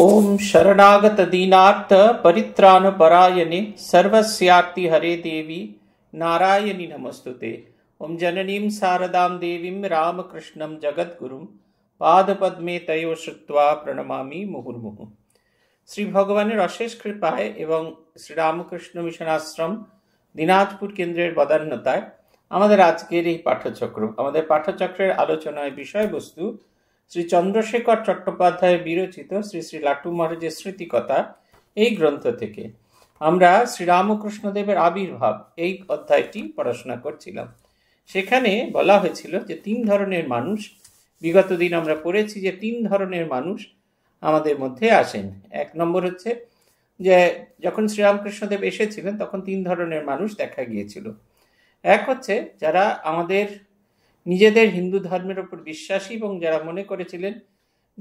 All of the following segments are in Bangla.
ओम शरणागत दीनार्थ परित्राण परायणे सर्वस्याति हरे देवी नारायणी नमस्तुते ओम जननी शारदा देवी रामकृष्ण जगद्गु पादपद्मे तय श्रुवा प्रणमा मुहुर्मुहु श्री भगवान अशेष कृपा एवं श्री रामकृष्ण मिशन आश्रम दिनाजपुर केंद्र बदान्नत आजकल ही पाठचक्र पाठचक्र आलोचन विषय वस्तु শ্রী চন্দ্রশেখর চট্টোপাধ্যায় বিরচিত শ্রী শ্রী লাটু মহারাজের স্মৃতিকথা এই গ্রন্থ থেকে আমরা শ্রীরামকৃষ্ণদেবের আবির্ভাব এই অধ্যায়টি পড়াশোনা করছিলাম সেখানে বলা হয়েছিল যে তিন ধরনের মানুষ বিগত দিন আমরা পড়েছি যে তিন ধরনের মানুষ আমাদের মধ্যে আসেন এক নম্বর হচ্ছে যে যখন শ্রীরামকৃষ্ণদেব এসেছিলেন তখন তিন ধরনের মানুষ দেখা গিয়েছিল এক হচ্ছে যারা আমাদের নিজেদের হিন্দু ধর্মের ওপর বিশ্বাসী এবং যারা মনে করেছিলেন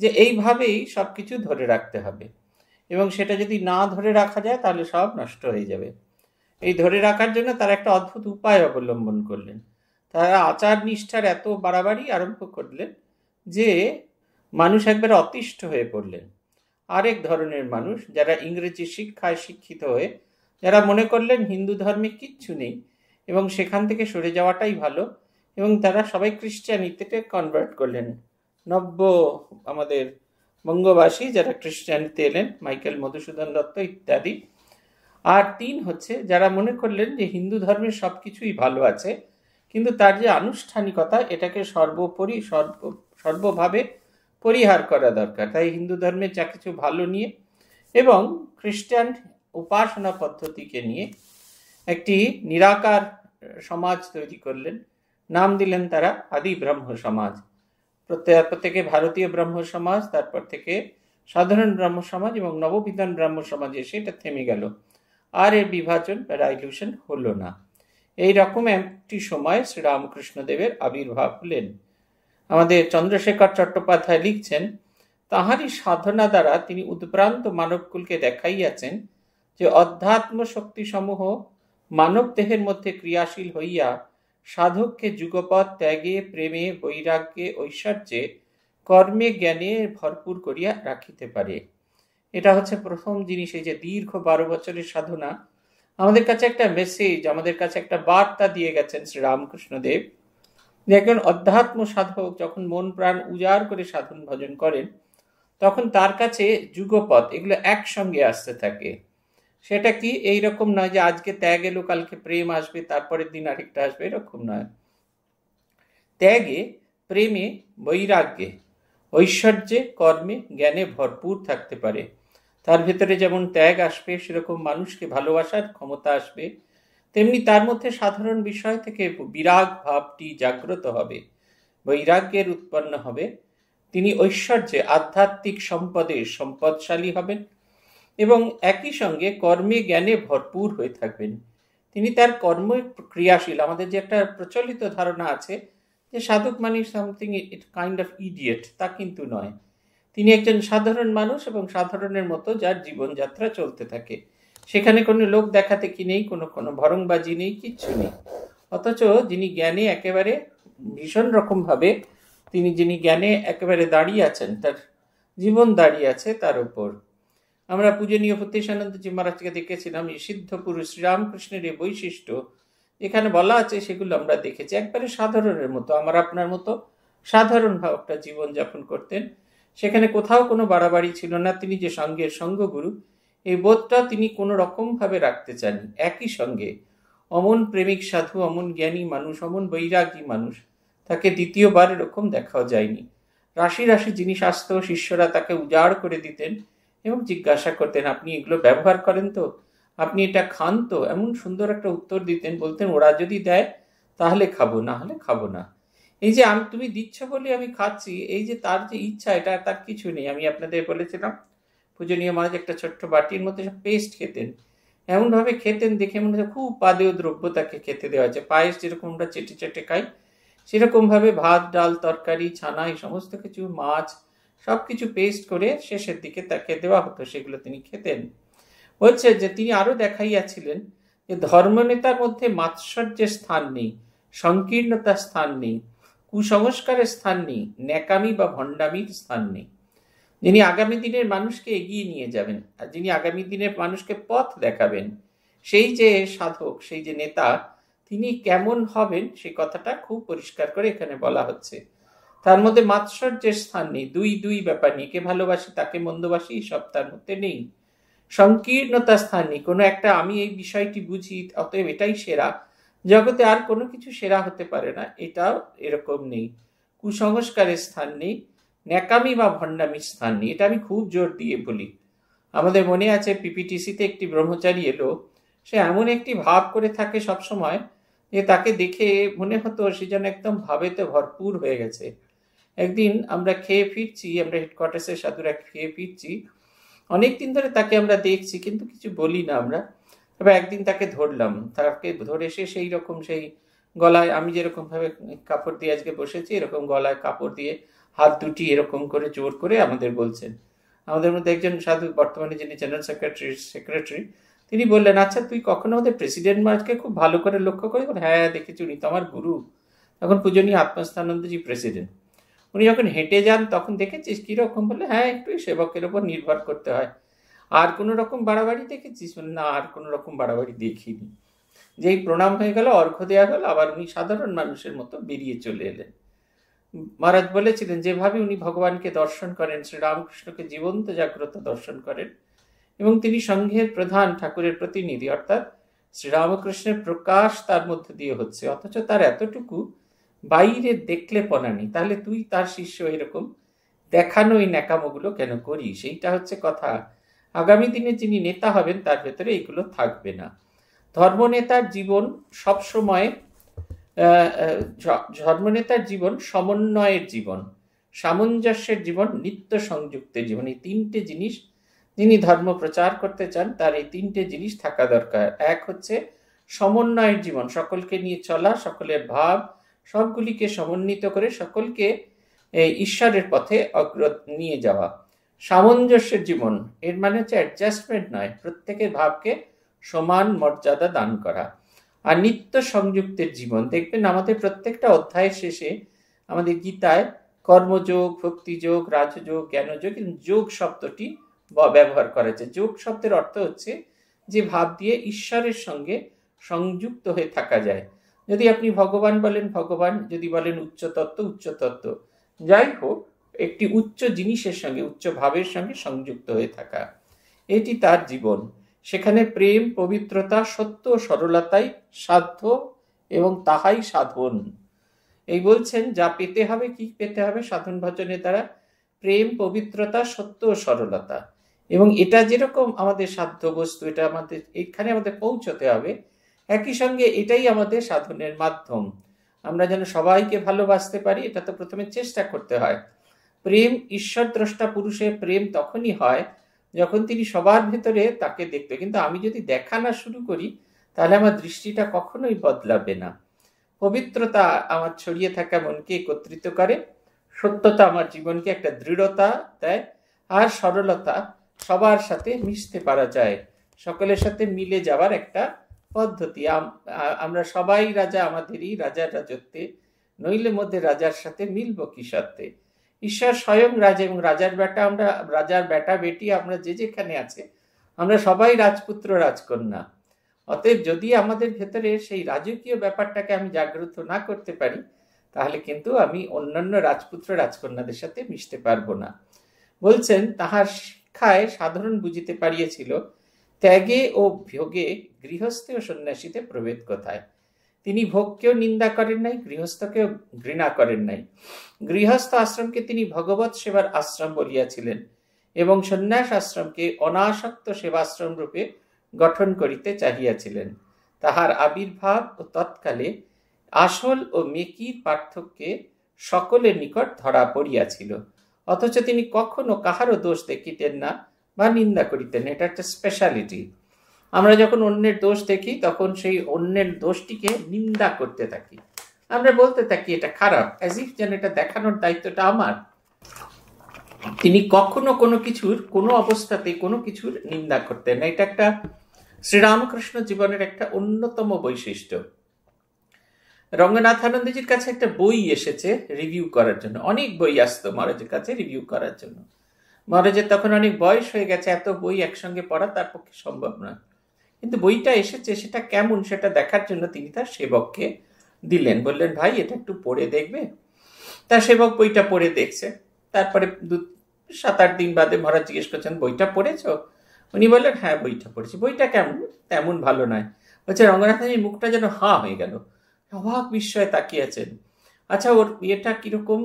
যে এইভাবেই সব কিছু ধরে রাখতে হবে এবং সেটা যদি না ধরে রাখা যায় তাহলে সব নষ্ট হয়ে যাবে এই ধরে রাখার জন্য তারা একটা অদ্ভুত উপায় অবলম্বন করলেন তারা আচার নিষ্ঠার এত বাড়াবাড়ি আরম্ভ করলেন যে মানুষ একবার অতিষ্ঠ হয়ে পড়লেন আরেক ধরনের মানুষ যারা ইংরেজি শিক্ষায় শিক্ষিত হয়ে যারা মনে করলেন হিন্দু ধর্মে কিচ্ছু নেই এবং সেখান থেকে সরে যাওয়াটাই ভালো এবং তারা সবাই খ্রিস্টানিতে কনভার্ট করলেন নব্য আমাদের বঙ্গবাসী যারা খ্রিস্টানিতে এলেন মাইকেল মধুসূদন দত্ত ইত্যাদি আর তিন হচ্ছে যারা মনে করলেন যে হিন্দু ধর্মের সব কিছুই ভালো আছে কিন্তু তার যে আনুষ্ঠানিকতা এটাকে সর্বোপরি সর্ব সর্বভাবে পরিহার করা দরকার তাই হিন্দু ধর্মের যা কিছু ভালো নিয়ে এবং খ্রিস্টান উপাসনা পদ্ধতিকে নিয়ে একটি নিরাকার সমাজ তৈরি করলেন নাম দিলেন তারা আদি ব্রহ্ম সমাজ তারপর থেকে ভারতীয় ব্রহ্ম সমাজ তারপর থেকে সাধারণ ব্রহ্ম সমাজ এবং নববিধান ব্রহ্ম সমাজ এসে এটা থেমে গেল আর এর বিভাজন বা ডাইলিউশন হলো না এই রকম একটি সময় শ্রীরামকৃষ্ণদেবের আবির্ভাব হলেন আমাদের চন্দ্রশেখর চট্টোপাধ্যায় লিখছেন তাহারই সাধনা দ্বারা তিনি উদ্ভ্রান্ত মানবকুলকে দেখাইয়াছেন যে অধ্যাত্ম শক্তিসমূহ মানব দেহের মধ্যে ক্রিয়াশীল হইয়া সাধককে যুগপথ ত্যাগে প্রেমে বৈরাগ্যে ঐশ্বর্যে কর্মে জ্ঞানে ভরপুর করিয়া রাখিতে পারে এটা হচ্ছে প্রথম জিনিস এই যে দীর্ঘ বারো বছরের সাধনা আমাদের কাছে একটা মেসেজ আমাদের কাছে একটা বার্তা দিয়ে গেছেন শ্রীরামকৃষ্ণদেব যে একজন অধ্যাত্ম সাধক যখন মন প্রাণ উজাড় করে সাধন ভজন করেন তখন তার কাছে যুগপথ এগুলো একসঙ্গে আসতে থাকে সেটা কি এই রকম নয় যে আজকে ত্যাগ এলো কালকে প্রেম আসবে তারপরের দিন আরেকটা আসবে এরকম নয় ত্যাগে প্রেমে বৈরাগ্যে ঐশ্বর্যে কর্মে জ্ঞানে ভরপুর থাকতে পারে তার ভেতরে যেমন ত্যাগ আসবে সেরকম মানুষকে ভালোবাসার ক্ষমতা আসবে তেমনি তার মধ্যে সাধারণ বিষয় থেকে বিরাগ ভাবটি জাগ্রত হবে বৈরাগ্যের উৎপন্ন হবে তিনি ঐশ্বর্যে আধ্যাত্মিক সম্পদে সম্পদশালী হবেন এবং একই সঙ্গে কর্মে জ্ঞানে ভরপুর হয়ে থাকবেন তিনি তার কর্ম ক্রিয়াশীল আমাদের যে একটা প্রচলিত ধারণা আছে যে সাধক মানে something it kind of idiot তা কিন্তু নয় তিনি একজন সাধারণ মানুষ এবং সাধারণের মতো যার জীবনযাত্রা চলতে থাকে সেখানে কোনো লোক দেখাতে কি নেই কোনো কোনো ভরংবাজি নেই কিচ্ছু নেই অথচ যিনি জ্ঞানে একেবারে ভীষণ রকমভাবে তিনি যিনি জ্ঞানে একেবারে দাঁড়িয়ে আছেন তার জীবন দাঁড়িয়ে আছে তার উপর আমরা পূজনীয় জি মহারাজকে দেখেছিলাম এই সিদ্ধ পুরুষ রামকৃষ্ণের এই বৈশিষ্ট্য এখানে বলা আছে সেগুলো আমরা দেখেছি একবারে সাধারণের মতো আমার আপনার মতো সাধারণভাবে একটা জীবনযাপন করতেন সেখানে কোথাও কোনো বাড়াবাড়ি ছিল না তিনি যে সঙ্গের সঙ্গগুরু এই বোধটা তিনি কোনো রকমভাবে রাখতে চান একই সঙ্গে অমন প্রেমিক সাধু অমন জ্ঞানী মানুষ অমন বৈরাগী মানুষ তাকে দ্বিতীয়বার এরকম দেখাও যায়নি রাশি রাশি জিনিস আসতেও শিষ্যরা তাকে উজাড় করে দিতেন এবং জিজ্ঞাসা করতেন আপনি এগুলো ব্যবহার করেন তো আপনি এটা খান তো এমন সুন্দর একটা উত্তর দিতেন বলতেন ওরা যদি দেয় তাহলে খাবো না হলে খাবো না এই যে আমি তুমি দিচ্ছ বলে আমি খাচ্ছি এই যে তার যে ইচ্ছা এটা তার কিছু নেই আমি আপনাদের বলেছিলাম পূজনীয় মহারাজ একটা ছোট্ট বাটির মধ্যে সব পেস্ট খেতেন এমনভাবে খেতেন দেখে মনে হচ্ছে খুব পাদেয় দ্রব্য তাকে খেতে দেওয়া হয়েছে পায়েস যেরকম আমরা চেটে চেটে খাই সেরকমভাবে ভাত ডাল তরকারি ছানা এই সমস্ত কিছু মাছ সব কিছু পেস্ট করে শেষের দিকে তাকে দেওয়া হতো সেগুলো তিনি খেতেন হচ্ছে যে তিনি আরও দেখাইয়াছিলেন যে ধর্মনেতার মধ্যে মাৎসর্যের স্থান নেই সংকীর্ণতার স্থান নেই কুসংস্কারের স্থান নেই ন্যাকামি বা ভণ্ডামির স্থান নেই যিনি আগামী দিনের মানুষকে এগিয়ে নিয়ে যাবেন আর যিনি আগামী দিনের মানুষকে পথ দেখাবেন সেই যে সাধক সেই যে নেতা তিনি কেমন হবেন সেই কথাটা খুব পরিষ্কার করে এখানে বলা হচ্ছে তার মধ্যে মাৎসর্যের স্থান নেই দুই দুই ব্যাপার নেই কে ভালোবাসি তাকে মন্দবাসি সব তার মধ্যে নেই সংকীর্ণতার স্থান নেই কোনো একটা আমি এই বিষয়টি বুঝি অতএব এটাই সেরা জগতে আর কোনো কিছু সেরা হতে পারে না এটাও এরকম নেই কুসংস্কারের স্থান নেই ন্যাকামি বা ভণ্ডামির স্থান নেই এটা আমি খুব জোর দিয়ে বলি আমাদের মনে আছে পিপিটিসিতে একটি ব্রহ্মচারী এলো সে এমন একটি ভাব করে থাকে সবসময় যে তাকে দেখে মনে হতো সে যেন একদম ভাবেতে ভরপুর হয়ে গেছে একদিন আমরা খেয়ে ফিরছি আমরা হেডকোয়ার্টার্সের সাধুরা খেয়ে ফিরছি অনেক দিন ধরে তাকে আমরা দেখছি কিন্তু কিছু বলি না আমরা তবে একদিন তাকে ধরলাম তাকে ধরে এসে সেই রকম সেই গলায় আমি যেরকমভাবে কাপড় দিয়ে আজকে বসেছি এরকম গলায় কাপড় দিয়ে হাত দুটি এরকম করে জোর করে আমাদের বলছেন আমাদের মধ্যে একজন সাধু বর্তমানে যিনি জেনারেল সেক্রেটারি সেক্রেটারি তিনি বললেন আচ্ছা তুই কখনো আমাদের প্রেসিডেন্ট মার্চকে খুব ভালো করে লক্ষ্য করে হ্যাঁ দেখেছি উনি তো আমার গুরু এখন পূজনীয় আত্মাস্থানন্দজি প্রেসিডেন্ট উনি যখন হেঁটে যান তখন দেখেছিস কীরকম বলে হ্যাঁ একটু সেবকের ওপর নির্ভর করতে হয় আর কোনো রকম বাড়াবাড়ি দেখেছিস না আর কোনো রকম বাড়াবাড়ি দেখিনি যেই প্রণাম হয়ে গেল অর্ঘ দেওয়া হলো আবার উনি সাধারণ মানুষের মতো বেরিয়ে চলে এলেন মহারাজ বলেছিলেন যেভাবে উনি ভগবানকে দর্শন করেন শ্রীরামকৃষ্ণকে জীবন্ত জাগ্রত দর্শন করেন এবং তিনি সংঘের প্রধান ঠাকুরের প্রতিনিধি অর্থাৎ শ্রীরামকৃষ্ণের প্রকাশ তার মধ্যে দিয়ে হচ্ছে অথচ তার এতটুকু বাইরে দেখলে পনানি তাহলে তুই তার শিষ্য এরকম দেখানো এই ন্যাকামোগুলো কেন করি সেইটা হচ্ছে কথা আগামী দিনে যিনি নেতা হবেন তার ভেতরে এগুলো থাকবে না ধর্মনেতার জীবন সবসময় ধর্মনেতার জীবন সমন্বয়ের জীবন সামঞ্জস্যের জীবন নিত্য সংযুক্তের জীবন এই তিনটে জিনিস যিনি ধর্ম প্রচার করতে চান তার এই তিনটে জিনিস থাকা দরকার এক হচ্ছে সমন্বয়ের জীবন সকলকে নিয়ে চলা সকলের ভাব সবগুলিকে সমন্বিত করে সকলকে ঈশ্বরের পথে অগ্র নিয়ে যাওয়া সামঞ্জস্যের জীবন এর মানে হচ্ছে অ্যাডজাস্টমেন্ট নয় প্রত্যেকের ভাবকে সমান মর্যাদা দান করা আর নিত্য সংযুক্তের জীবন দেখবেন আমাদের প্রত্যেকটা অধ্যায়ের শেষে আমাদের গীতায় কর্মযোগ ভক্তিযোগ রাজযোগ জ্ঞানযোগ কিন্তু যোগ শব্দটি ব্যবহার করা হয়েছে যোগ শব্দের অর্থ হচ্ছে যে ভাব দিয়ে ঈশ্বরের সঙ্গে সংযুক্ত হয়ে থাকা যায় যদি আপনি ভগবান বলেন ভগবান যদি বলেন উচ্চতত্ত্ব উচ্চতত্ত্ব যাই হোক একটি উচ্চ জিনিসের সঙ্গে উচ্চ ভাবের সঙ্গে সংযুক্ত হয়ে থাকা এটি তার জীবন সেখানে প্রেম পবিত্রতা সত্য সরলতাই সাধ্য এবং তাহাই সাধন এই বলছেন যা পেতে হবে কি পেতে হবে সাধন ভজনের দ্বারা প্রেম পবিত্রতা সত্য সরলতা এবং এটা যেরকম আমাদের সাধ্য বস্তু এটা আমাদের এখানে আমাদের পৌঁছতে হবে একই সঙ্গে এটাই আমাদের সাধনের মাধ্যম আমরা যেন সবাইকে ভালোবাসতে পারি এটা তো প্রথমে চেষ্টা করতে হয় প্রেম ঈশ্বর দ্রষ্টা পুরুষের প্রেম তখনই হয় যখন তিনি সবার ভেতরে তাকে দেখতে কিন্তু আমি যদি দেখা না শুরু করি তাহলে আমার দৃষ্টিটা কখনোই বদলাবে না পবিত্রতা আমার ছড়িয়ে থাকা মনকে একত্রিত করে সত্যতা আমার জীবনকে একটা দৃঢ়তা দেয় আর সরলতা সবার সাথে মিশতে পারা যায় সকলের সাথে মিলে যাওয়ার একটা পদ্ধতি আমরা সবাই রাজা আমাদেরই রাজার রাজত্বে নইলে মধ্যে রাজার সাথে মিলব কি সত্ত্বে ঈশ্বর স্বয়ং রাজা এবং রাজার বেটা আমরা রাজার বেটা বেটি আমরা যে যেখানে আছে আমরা সবাই রাজপুত্র রাজকন্যা অতএব যদি আমাদের ভেতরে সেই রাজকীয় ব্যাপারটাকে আমি জাগ্রত না করতে পারি তাহলে কিন্তু আমি অন্যান্য রাজপুত্র রাজকন্যাদের সাথে মিশতে পারবো না বলছেন তাহার শিক্ষায় সাধারণ বুঝিতে পারিয়েছিল ত্যাগে ও ভোগে গৃহস্থে ও সন্ন্যাসীতে প্রভেদ কোথায় তিনি ভোগকেও নিন্দা করেন নাই গৃহস্থকেও ঘৃণা করেন নাই গৃহস্থ আশ্রমকে তিনি ভগবত সেবার আশ্রম বলিয়াছিলেন এবং সন্ন্যাস আশ্রমকে অনাসক্ত সেবাশ্রম রূপে গঠন করিতে চাহিয়াছিলেন তাহার আবির্ভাব ও তৎকালে আসল ও মেকির পার্থক্যে সকলের নিকট ধরা পড়িয়াছিল অথচ তিনি কখনো কাহারও দোষ দেখিতেন না বা নিন্দা করিতেন এটা একটা স্পেশালিটি আমরা যখন অন্যের দোষ দেখি তখন সেই অন্যের দোষটিকে নিন্দা করতে থাকি আমরা বলতে থাকি এটা খারাপ অ্যাজ ইফ যেন এটা দেখানোর দায়িত্বটা আমার তিনি কখনো কোনো কিছুর কোনো অবস্থাতে কোনো কিছুর নিন্দা করতেন না এটা একটা শ্রীরামকৃষ্ণ জীবনের একটা অন্যতম বৈশিষ্ট্য রঙ্গনাথ আনন্দজির কাছে একটা বই এসেছে রিভিউ করার জন্য অনেক বই আসতো মহারাজের কাছে রিভিউ করার জন্য মহারাজের তখন অনেক বয়স হয়ে গেছে এত বই একসঙ্গে পড়া তার পক্ষে সম্ভব নয় কিন্তু বইটা এসেছে সেটা কেমন সেটা দেখার জন্য তিনি তার সেবককে দিলেন বললেন ভাই এটা একটু পড়ে দেখবে তার সেবক বইটা পড়ে দেখছে তারপরে দু সাত আট দিন বাদে মহারাজ জিজ্ঞেস করছেন বইটা পড়েছ উনি বললেন হ্যাঁ বইটা পড়েছি বইটা কেমন তেমন ভালো নয় বলছে রঙ্গনাথের মুখটা যেন হা হয়ে গেল অবাক বিস্ময়ে তাকিয়েছেন আচ্ছা ওর ইয়েটা কীরকম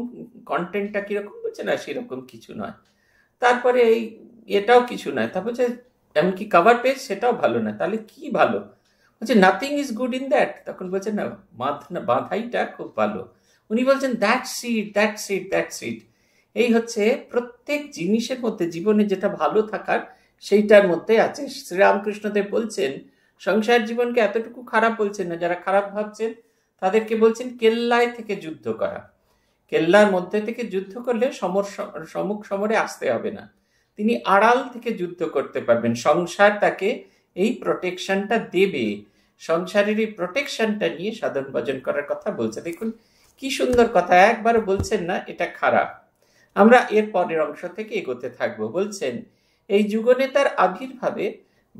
কন্টেন্টটা কীরকম বলছে না সেরকম কিছু নয় তারপরে এই এটাও কিছু নয় তারপর যে এমনকি কাভার পেজ সেটাও ভালো না তাহলে কি ভালো বলছে nothing is good in that তখন বলছে না না বাঁধাইটা খুব ভালো উনি বলছেন that sit that sit that sit এই হচ্ছে প্রত্যেক জিনিসের মধ্যে জীবনে যেটা ভালো থাকার সেইটার মধ্যে আছে শ্রীরামকৃষ্ণদেব বলছেন সংসার জীবনকে এতটুকু খারাপ বলছেন না যারা খারাপ ভাবছেন তাদেরকে বলছেন কেল্লায় থেকে যুদ্ধ করা কেল্লার মধ্যে থেকে যুদ্ধ করলে সমর সমুখ সমরে আসতে হবে না তিনি আড়াল থেকে যুদ্ধ করতে পারবেন সংসার তাকে এই প্রোটেকশনটা দেবে সংসারের এই প্রোটেকশনটা নিয়ে সাধন ভজন করার কথা বলছে দেখুন কি সুন্দর কথা একবারও বলছেন না এটা খারাপ আমরা এর পরের অংশ থেকে এগোতে থাকবো বলছেন এই যুগনেতার আবির্ভাবে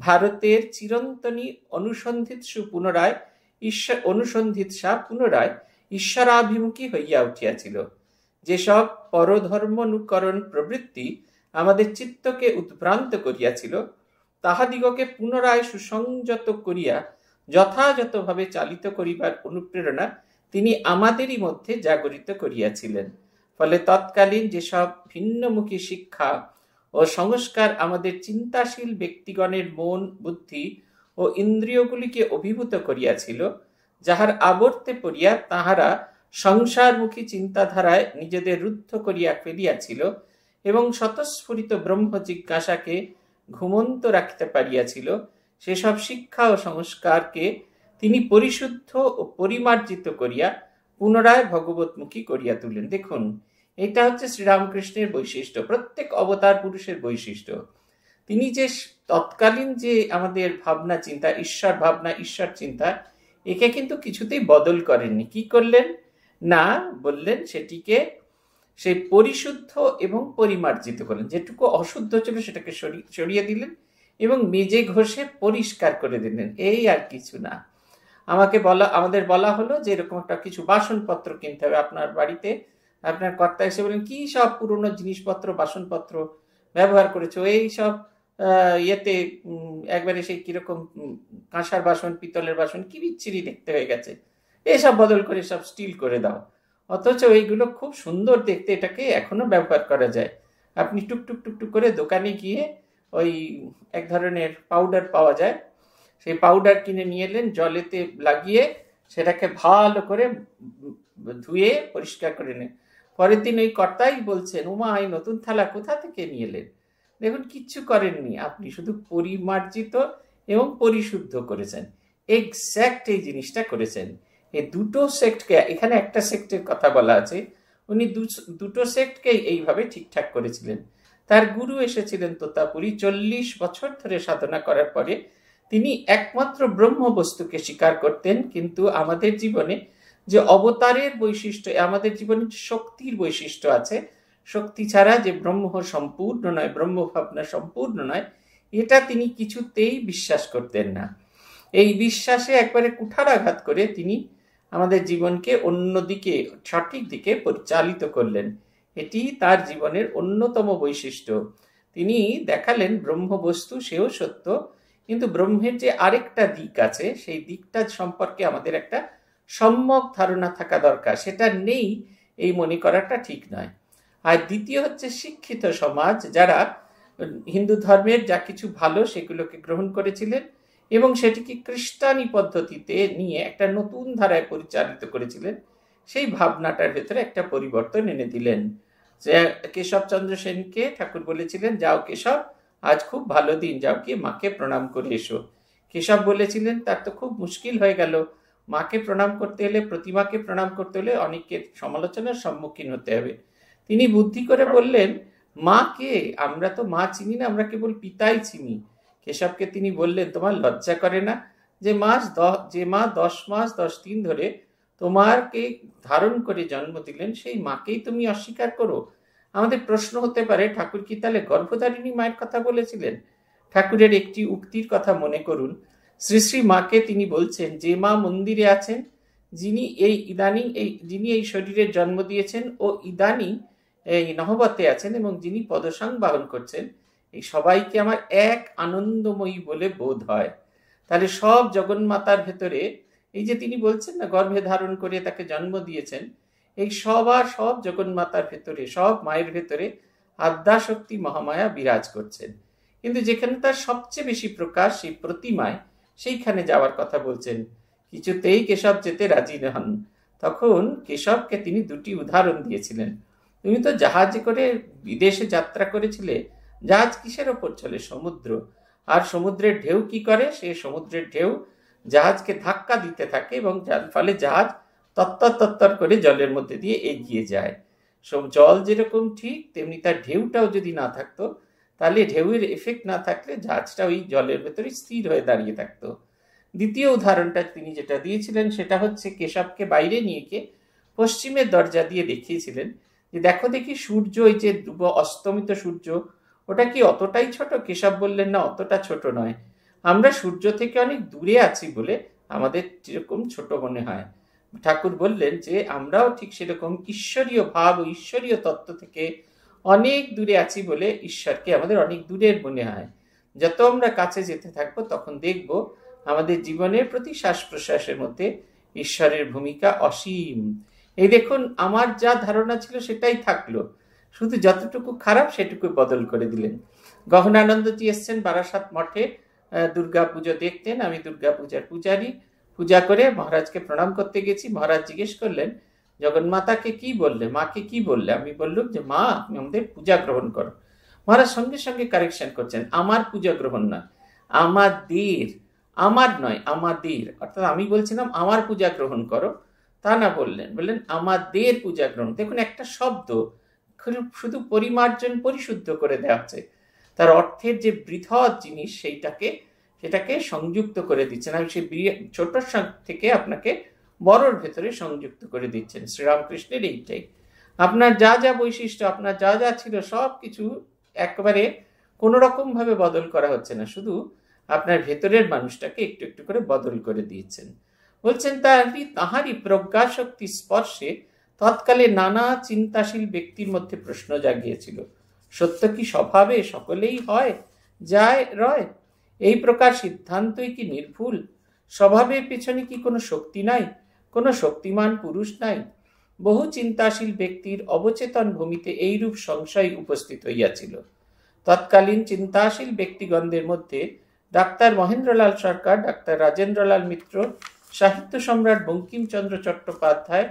ভারতের চিরন্তনী অনুসন্ধিৎসু পুনরায় ঈশ্বর অনুসন্ধিৎসা পুনরায় ঈশ্বরাভিমুখী হইয়া উঠিয়াছিল যেসব পরধর্মনুকরণ প্রবৃত্তি আমাদের চিত্তকে উদ্ভ্রান্ত করিয়াছিল তাহাদিগকে পুনরায় সুসংযত করিয়া যথাযথভাবে চালিত করিবার অনুপ্রেরণা তিনি আমাদেরই মধ্যে জাগরিত করিয়াছিলেন ফলে তৎকালীন যেসব ভিন্নমুখী শিক্ষা ও সংস্কার আমাদের চিন্তাশীল ব্যক্তিগণের মন বুদ্ধি ও ইন্দ্রিয়গুলিকে অভিভূত করিয়াছিল যাহার আবর্তে পড়িয়া তাহারা সংসারমুখী চিন্তাধারায় নিজেদের রুদ্ধ করিয়া ফেলিয়াছিল এবং স্বতঃস্ফুরিত ব্রহ্ম জিজ্ঞাসাকে ঘুমন্ত রাখিতে পারিয়াছিল সেসব শিক্ষা ও সংস্কারকে তিনি পরিশুদ্ধ ও পরিমার্জিত করিয়া পুনরায় ভগবতমুখী করিয়া তুলেন দেখুন এটা হচ্ছে শ্রীরামকৃষ্ণের বৈশিষ্ট্য প্রত্যেক অবতার পুরুষের বৈশিষ্ট্য তিনি যে তৎকালীন যে আমাদের ভাবনা চিন্তা ঈশ্বর ভাবনা ঈশ্বর চিন্তা একে কিন্তু কিছুতেই বদল করেননি কি করলেন না বললেন সেটিকে সেই পরিশুদ্ধ এবং পরিমার্জিত করলেন যেটুকু অশুদ্ধ ছিল সেটাকে সরিয়ে দিলেন এবং মেজে ঘষে পরিষ্কার করে দিলেন এই আর কিছু না আমাকে বলা আমাদের বলা হলো যে এরকম একটা কিছু বাসনপত্র কিনতে হবে আপনার বাড়িতে আপনার কর্তা এসে বলেন কি সব পুরনো জিনিসপত্র বাসনপত্র ব্যবহার করেছো এই সব ইয়েতে একবারে সেই কীরকম কাঁসার বাসন পিতলের বাসন কি বিচ্ছিরি দেখতে হয়ে গেছে এসব বদল করে সব স্টিল করে দাও অথচ এইগুলো খুব সুন্দর দেখতে এটাকে এখনও ব্যবহার করা যায় আপনি টুকটুক টুকটুক করে দোকানে গিয়ে ওই এক ধরনের পাউডার পাওয়া যায় সেই পাউডার কিনে নিয়ে এলেন জলেতে লাগিয়ে সেটাকে ভালো করে ধুয়ে পরিষ্কার করে নেন পরের দিন ওই কর্তাই বলছেন উমা এই নতুন থালা কোথা থেকে নিয়ে এলেন দেখুন কিচ্ছু করেননি আপনি শুধু পরিমার্জিত এবং পরিশুদ্ধ করেছেন এক্স্যাক্ট এই জিনিসটা করেছেন এই দুটো সেক্টকে এখানে একটা সেক্টের কথা বলা আছে উনি দুটো সেক্টকেই এইভাবে ঠিকঠাক করেছিলেন তার গুরু এসেছিলেন তোতাপুরি চল্লিশ বছর ধরে সাধনা করার পরে তিনি একমাত্র ব্রহ্মবস্তুকে স্বীকার করতেন কিন্তু আমাদের জীবনে যে অবতারের বৈশিষ্ট্য আমাদের জীবনে শক্তির বৈশিষ্ট্য আছে শক্তি ছাড়া যে ব্রহ্ম সম্পূর্ণ নয় ব্রহ্ম ভাবনা সম্পূর্ণ নয় এটা তিনি কিছুতেই বিশ্বাস করতেন না এই বিশ্বাসে একবারে কুঠারাঘাত করে তিনি আমাদের জীবনকে অন্যদিকে সঠিক দিকে পরিচালিত করলেন এটি তার জীবনের অন্যতম বৈশিষ্ট্য তিনি দেখালেন ব্রহ্মবস্তু সেও সত্য কিন্তু ব্রহ্মের যে আরেকটা দিক আছে সেই দিকটা সম্পর্কে আমাদের একটা সম্যক ধারণা থাকা দরকার সেটা নেই এই মনে করাটা ঠিক নয় আর দ্বিতীয় হচ্ছে শিক্ষিত সমাজ যারা হিন্দু ধর্মের যা কিছু ভালো সেগুলোকে গ্রহণ করেছিলেন এবং সেটিকে খ্রিস্টানি পদ্ধতিতে নিয়ে একটা নতুন ধারায় পরিচালিত করেছিলেন সেই ভাবনাটার ভেতরে একটা পরিবর্তন এনে দিলেন যে কেশবচন্দ্র সেনকে ঠাকুর বলেছিলেন যাও কেশব আজ খুব ভালো দিন যাও কি মাকে প্রণাম করে এসো কেশব বলেছিলেন তার তো খুব মুশকিল হয়ে গেল মাকে প্রণাম করতে হলে প্রতিমাকে প্রণাম করতে হলে অনেককে সমালোচনার সম্মুখীন হতে হবে তিনি বুদ্ধি করে বললেন মা কে আমরা তো মা চিনি না আমরা কেবল পিতাই চিনি কেশবকে তিনি বললেন তোমার লজ্জা করে না যে মাস যে মা দশ মাস দশ দিন ধরে তোমারকে ধারণ করে জন্ম দিলেন সেই মাকেই তুমি অস্বীকার করো আমাদের প্রশ্ন হতে পারে ঠাকুর কি তাহলে গর্ভধারিণী মায়ের কথা বলেছিলেন ঠাকুরের একটি উক্তির কথা মনে করুন শ্রী শ্রী মাকে তিনি বলছেন যে মা মন্দিরে আছেন যিনি এই ইদানিং এই যিনি এই শরীরে জন্ম দিয়েছেন ও ইদানিং এই নহবতে আছেন এবং যিনি পদসাং বারণ করছেন এই সবাইকে আমার এক আনন্দময়ী বলে বোধ হয় তাহলে সব জগন্মাতার ভেতরে এই যে তিনি বলছেন না গর্ভে ধারণ করে তাকে জন্ম দিয়েছেন এই সবার সব জগন্মাতার ভেতরে সব মায়ের ভেতরে আদ্যাশক্তি মহামায়া বিরাজ করছেন কিন্তু যেখানে তার সবচেয়ে বেশি প্রকাশ সেই প্রতিমায় সেইখানে যাওয়ার কথা বলছেন কিছুতেই কেশব যেতে রাজি হন তখন কেশবকে তিনি দুটি উদাহরণ দিয়েছিলেন তুমি তো জাহাজে করে বিদেশে যাত্রা করেছিলে জাহাজ কিসের ওপর চলে সমুদ্র আর সমুদ্রের ঢেউ কি করে সে সমুদ্রের ঢেউ জাহাজকে ধাক্কা দিতে থাকে এবং যার ফলে জাহাজ তত্তর তত্তর করে জলের মধ্যে দিয়ে এগিয়ে যায় সব জল যেরকম ঠিক তেমনি তার ঢেউটাও যদি না থাকতো তাহলে ঢেউয়ের এফেক্ট না থাকলে জাহাজটা ওই জলের ভেতরে স্থির হয়ে দাঁড়িয়ে থাকতো দ্বিতীয় উদাহরণটা তিনি যেটা দিয়েছিলেন সেটা হচ্ছে কেশবকে বাইরে নিয়ে গিয়ে পশ্চিমের দরজা দিয়ে দেখিয়েছিলেন যে দেখো দেখি সূর্য ওই যে অস্তমিত সূর্য ওটা কি অতটাই ছোট কেশব বললেন না অতটা ছোট নয় আমরা সূর্য থেকে অনেক দূরে আছি বলে আমাদের যেরকম ছোট মনে হয় ঠাকুর বললেন যে আমরাও ঠিক সেরকম ঈশ্বরীয় ভাব ও ঈশ্বরীয় তত্ত্ব থেকে অনেক দূরে আছি বলে ঈশ্বরকে আমাদের অনেক দূরের মনে হয় যত আমরা কাছে যেতে থাকবো তখন দেখব আমাদের জীবনের প্রতি শ্বাস প্রশ্বাসের মধ্যে ঈশ্বরের ভূমিকা অসীম এই দেখুন আমার যা ধারণা ছিল সেটাই থাকলো শুধু যতটুকু খারাপ সেটুকু বদল করে দিলেন গহনানন্দজি এসছেন বারাসাত মঠে দুর্গা পুজো দেখতেন আমি দুর্গা পূজার পূজারী পূজা করে মহারাজকে প্রণাম করতে গেছি মহারাজ জিজ্ঞেস করলেন জগন্মাতাকে কি বললে মাকে কি বললে আমি বললাম যে মা আমাদের পূজা গ্রহণ করো মহারাজ সঙ্গে সঙ্গে কারেকশন করছেন আমার পূজা গ্রহণ নয় আমাদের আমার নয় আমাদের অর্থাৎ আমি বলছিলাম আমার পূজা গ্রহণ করো তা না বললেন বললেন আমাদের পূজা গ্রহণ দেখুন একটা শব্দ শুধু পরিমার্জন পরিশুদ্ধ করে দেওয়া হচ্ছে তার অর্থের যে বৃহৎ জিনিস সেইটাকে সেটাকে সংযুক্ত করে দিচ্ছেন আমি সেই ছোট থেকে আপনাকে বড়র ভেতরে সংযুক্ত করে দিচ্ছেন শ্রীরামকৃষ্ণের এইটাই আপনার যা যা বৈশিষ্ট্য আপনার যা যা ছিল সব কিছু একবারে কোনোরকমভাবে বদল করা হচ্ছে না শুধু আপনার ভেতরের মানুষটাকে একটু একটু করে বদল করে দিয়েছেন বলছেন তাহারি তাহারই প্রজ্ঞাশক্তি স্পর্শে তৎকালে নানা চিন্তাশীল ব্যক্তির মধ্যে প্রশ্ন জাগিয়েছিল সত্য কি স্বভাবে সকলেই হয় যায় রয় এই প্রকার সিদ্ধান্তই কি নির্ভুল স্বভাবের পেছনে কি কোনো শক্তি নাই কোনো শক্তিমান পুরুষ নাই বহু চিন্তাশীল ব্যক্তির অবচেতন ভূমিতে এইরূপ সংশয় উপস্থিত হইয়াছিল তৎকালীন চিন্তাশীল ব্যক্তিগণদের মধ্যে ডাক্তার মহেন্দ্রলাল সরকার ডাক্তার রাজেন্দ্রলাল মিত্র সাহিত্য সম্রাট বঙ্কিমচন্দ্র চট্টোপাধ্যায়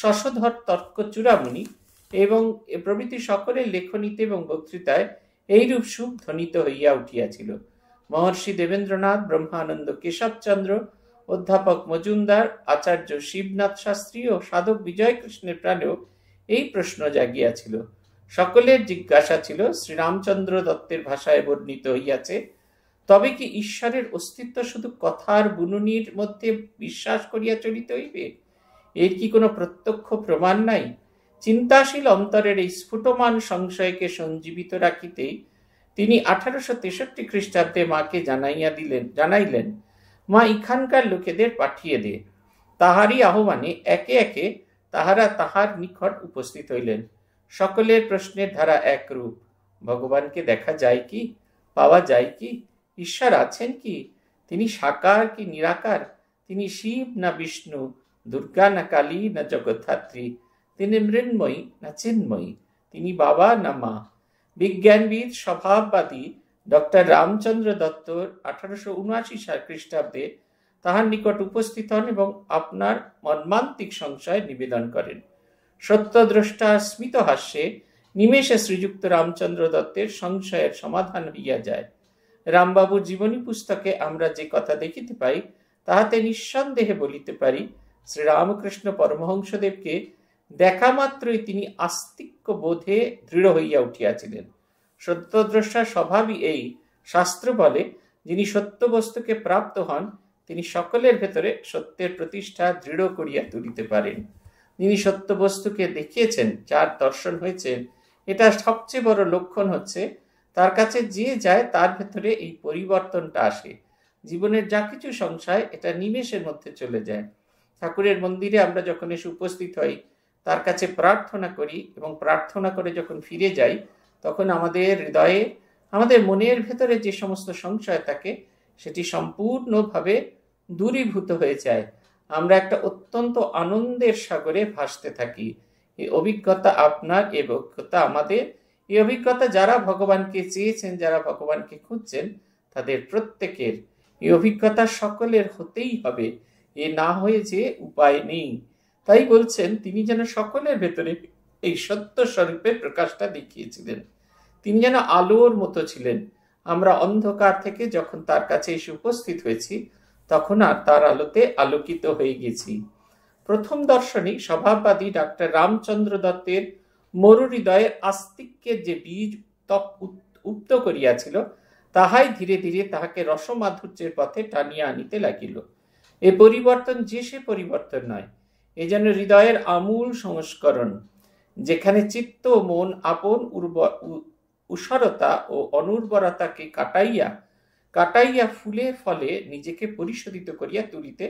শশধর তর্ক চূড়ামণি এবং প্রভৃতি সকলের লেখনীতে এবং বক্তৃতায় এইরূপ সুখ ধ্বনিত হইয়া উঠিয়াছিল মহর্ষি দেবেন্দ্রনাথ ব্রহ্মানন্দ কেশবচন্দ্র অধ্যাপক মজুমদার আচার্য শিবনাথ শাস্ত্রী ও সাধক বিজয়কৃষ্ণের প্রাণেও এই প্রশ্ন জাগিয়াছিল সকলের জিজ্ঞাসা ছিল শ্রীরামচন্দ্র দত্তের ভাষায় বর্ণিত হইয়াছে তবে কি ঈশ্বরের অস্তিত্ব শুধু কথার বুনুনির মধ্যে বিশ্বাস করিয়া চলিতে হইবে এর কি কোনো প্রত্যক্ষ প্রমাণ নাই চিন্তাশীল অন্তরের এই স্ফুটমান সংশয়কে সঞ্জীবিত রাখিতে তিনি আঠারোশো তেষট্টি খ্রিস্টাব্দে মাকে জানাইয়া দিলেন জানাইলেন মা এখানকার লোকেদের পাঠিয়ে দে তাহারই আহ্বানে একে একে তাহারা তাহার নিকট উপস্থিত হইলেন সকলের প্রশ্নের ধারা একরূপ ভগবানকে দেখা যায় কি পাওয়া যায় কি ঈশ্বর আছেন কি তিনি সাকার কি নিরাকার তিনি শিব না বিষ্ণু দুর্গা না কালী না জগদ্ধাত্রী তিনি মৃন্ময়ী না চিন্ময়ী তিনি বাবা না মা বিজ্ঞানবিদ স্বভাববাদী ডক্টর রামচন্দ্র দত্তর আঠারোশো উনআশি সাল খ্রিস্টাব্দে তাহার নিকট উপস্থিত হন এবং আপনার মর্মান্তিক সংশয় নিবেদন করেন সত্যদ্রষ্টা স্মিত হাস্যে নিমেষে শ্রীযুক্ত রামচন্দ্র দত্তের সংশয়ের সমাধান হইয়া যায় রামবাবুর জীবনী পুস্তকে আমরা যে কথা দেখিতে পাই তাহাতে নিঃসন্দেহে বলিতে পারি শ্রীরামকৃষ্ণ পরমহংসদেবকে দেখা মাত্রই তিনি আস্তিক্য বোধে দৃঢ় হইয়া উঠিয়াছিলেন সত্যদ্রষ্টা স্বভাবই এই শাস্ত্র বলে যিনি সত্য বস্তুকে প্রাপ্ত হন তিনি সকলের ভেতরে সত্যের প্রতিষ্ঠা দৃঢ় করিয়া তুলিতে পারেন যিনি সত্য বস্তুকে দেখিয়েছেন যার দর্শন হয়েছে এটা সবচেয়ে বড় লক্ষণ হচ্ছে তার কাছে যে যায় তার ভেতরে এই পরিবর্তনটা আসে জীবনের যা কিছু সংশয় এটা নিমেষের মধ্যে চলে যায় ঠাকুরের মন্দিরে আমরা যখন এসে উপস্থিত হই তার কাছে প্রার্থনা করি এবং প্রার্থনা করে যখন ফিরে যাই তখন আমাদের হৃদয়ে আমাদের মনের ভেতরে যে সমস্ত সংশয় থাকে সেটি সম্পূর্ণভাবে দূরীভূত হয়ে যায় আমরা একটা অত্যন্ত আনন্দের সাগরে ভাসতে থাকি এই অভিজ্ঞতা আপনার এই অভিজ্ঞতা আমাদের এই অভিজ্ঞতা যারা ভগবানকে চেয়েছেন যারা ভগবানকে খুঁজছেন তাদের প্রত্যেকের এই অভিজ্ঞতা সকলের হতেই হবে এ না হয়ে যে উপায় নেই তাই বলছেন তিনি যেন সকলের ভেতরে এই সত্য স্বরূপের প্রকাশটা দেখিয়েছিলেন তিনি যেন আলোর মতো ছিলেন আমরা অন্ধকার থেকে যখন তার কাছে এসে উপস্থিত হয়েছি তখন আর তার আলোতে আলোকিত হয়ে গেছি প্রথম দর্শনী স্বভাববাদী ডাক্তার রামচন্দ্র দত্তের মরুহৃদয়ের আস্তিককে যে বীজ তক উপ্ত করিয়াছিল তাহাই ধীরে ধীরে তাহাকে রসমাধুর্যের পথে টানিয়া আনিতে লাগিল এ পরিবর্তন যে সে পরিবর্তন নয় এ যেন হৃদয়ের আমূল সংস্করণ যেখানে চিত্ত মন আপন উর্বর উষারতা ও অনুর্বরতাকে কাটাইয়া কাটাইয়া ফুলে ফলে নিজেকে পরিশোধিত করিয়া তুলিতে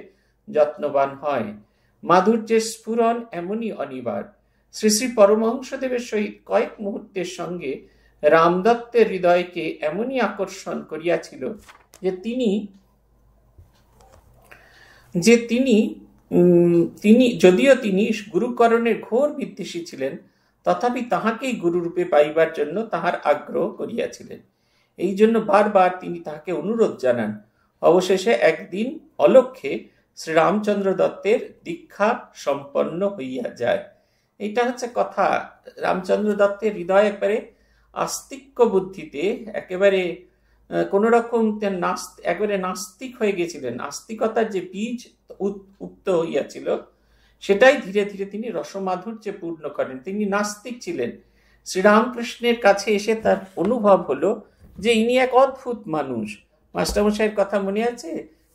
যত্নবান হয় মাধুর্যের স্ফুরণ এমনই অনিবার্য শ্রী শ্রী পরমহংসদেবের সহিত কয়েক মুহূর্তের সঙ্গে রামদত্তের হৃদয়কে এমনই আকর্ষণ করিয়াছিল যে তিনি যে তিনি তিনি যদিও তিনি গুরুকরণের ঘোর বিদ্বেষী ছিলেন তথাপি তাহাকেই গুরুরূপে পাইবার জন্য তাহার আগ্রহ করিয়াছিলেন এই জন্য বারবার তিনি তাহাকে অনুরোধ জানান অবশেষে একদিন শ্রী শ্রীরামচন্দ্র দত্তের দীক্ষা সম্পন্ন হইয়া যায় এটা হচ্ছে কথা রামচন্দ্র দত্তের হৃদয় একবারে আস্তিক্য বুদ্ধিতে একেবারে কোনোরকম রকম একেবারে নাস্তিক হয়ে গেছিলেন নাস্তিকতার যে বীজ উক্ত হইয়াছিল সেটাই ধীরে ধীরে তিনি রসমাধুর্যে পূর্ণ করেন তিনি নাস্তিক ছিলেন শ্রীরামকৃষ্ণের কাছে এসে তার অনুভব হলো যে ইনি এক অদ্ভুত মানুষ মাস্টারমশাইয়ের কথা মনে আছে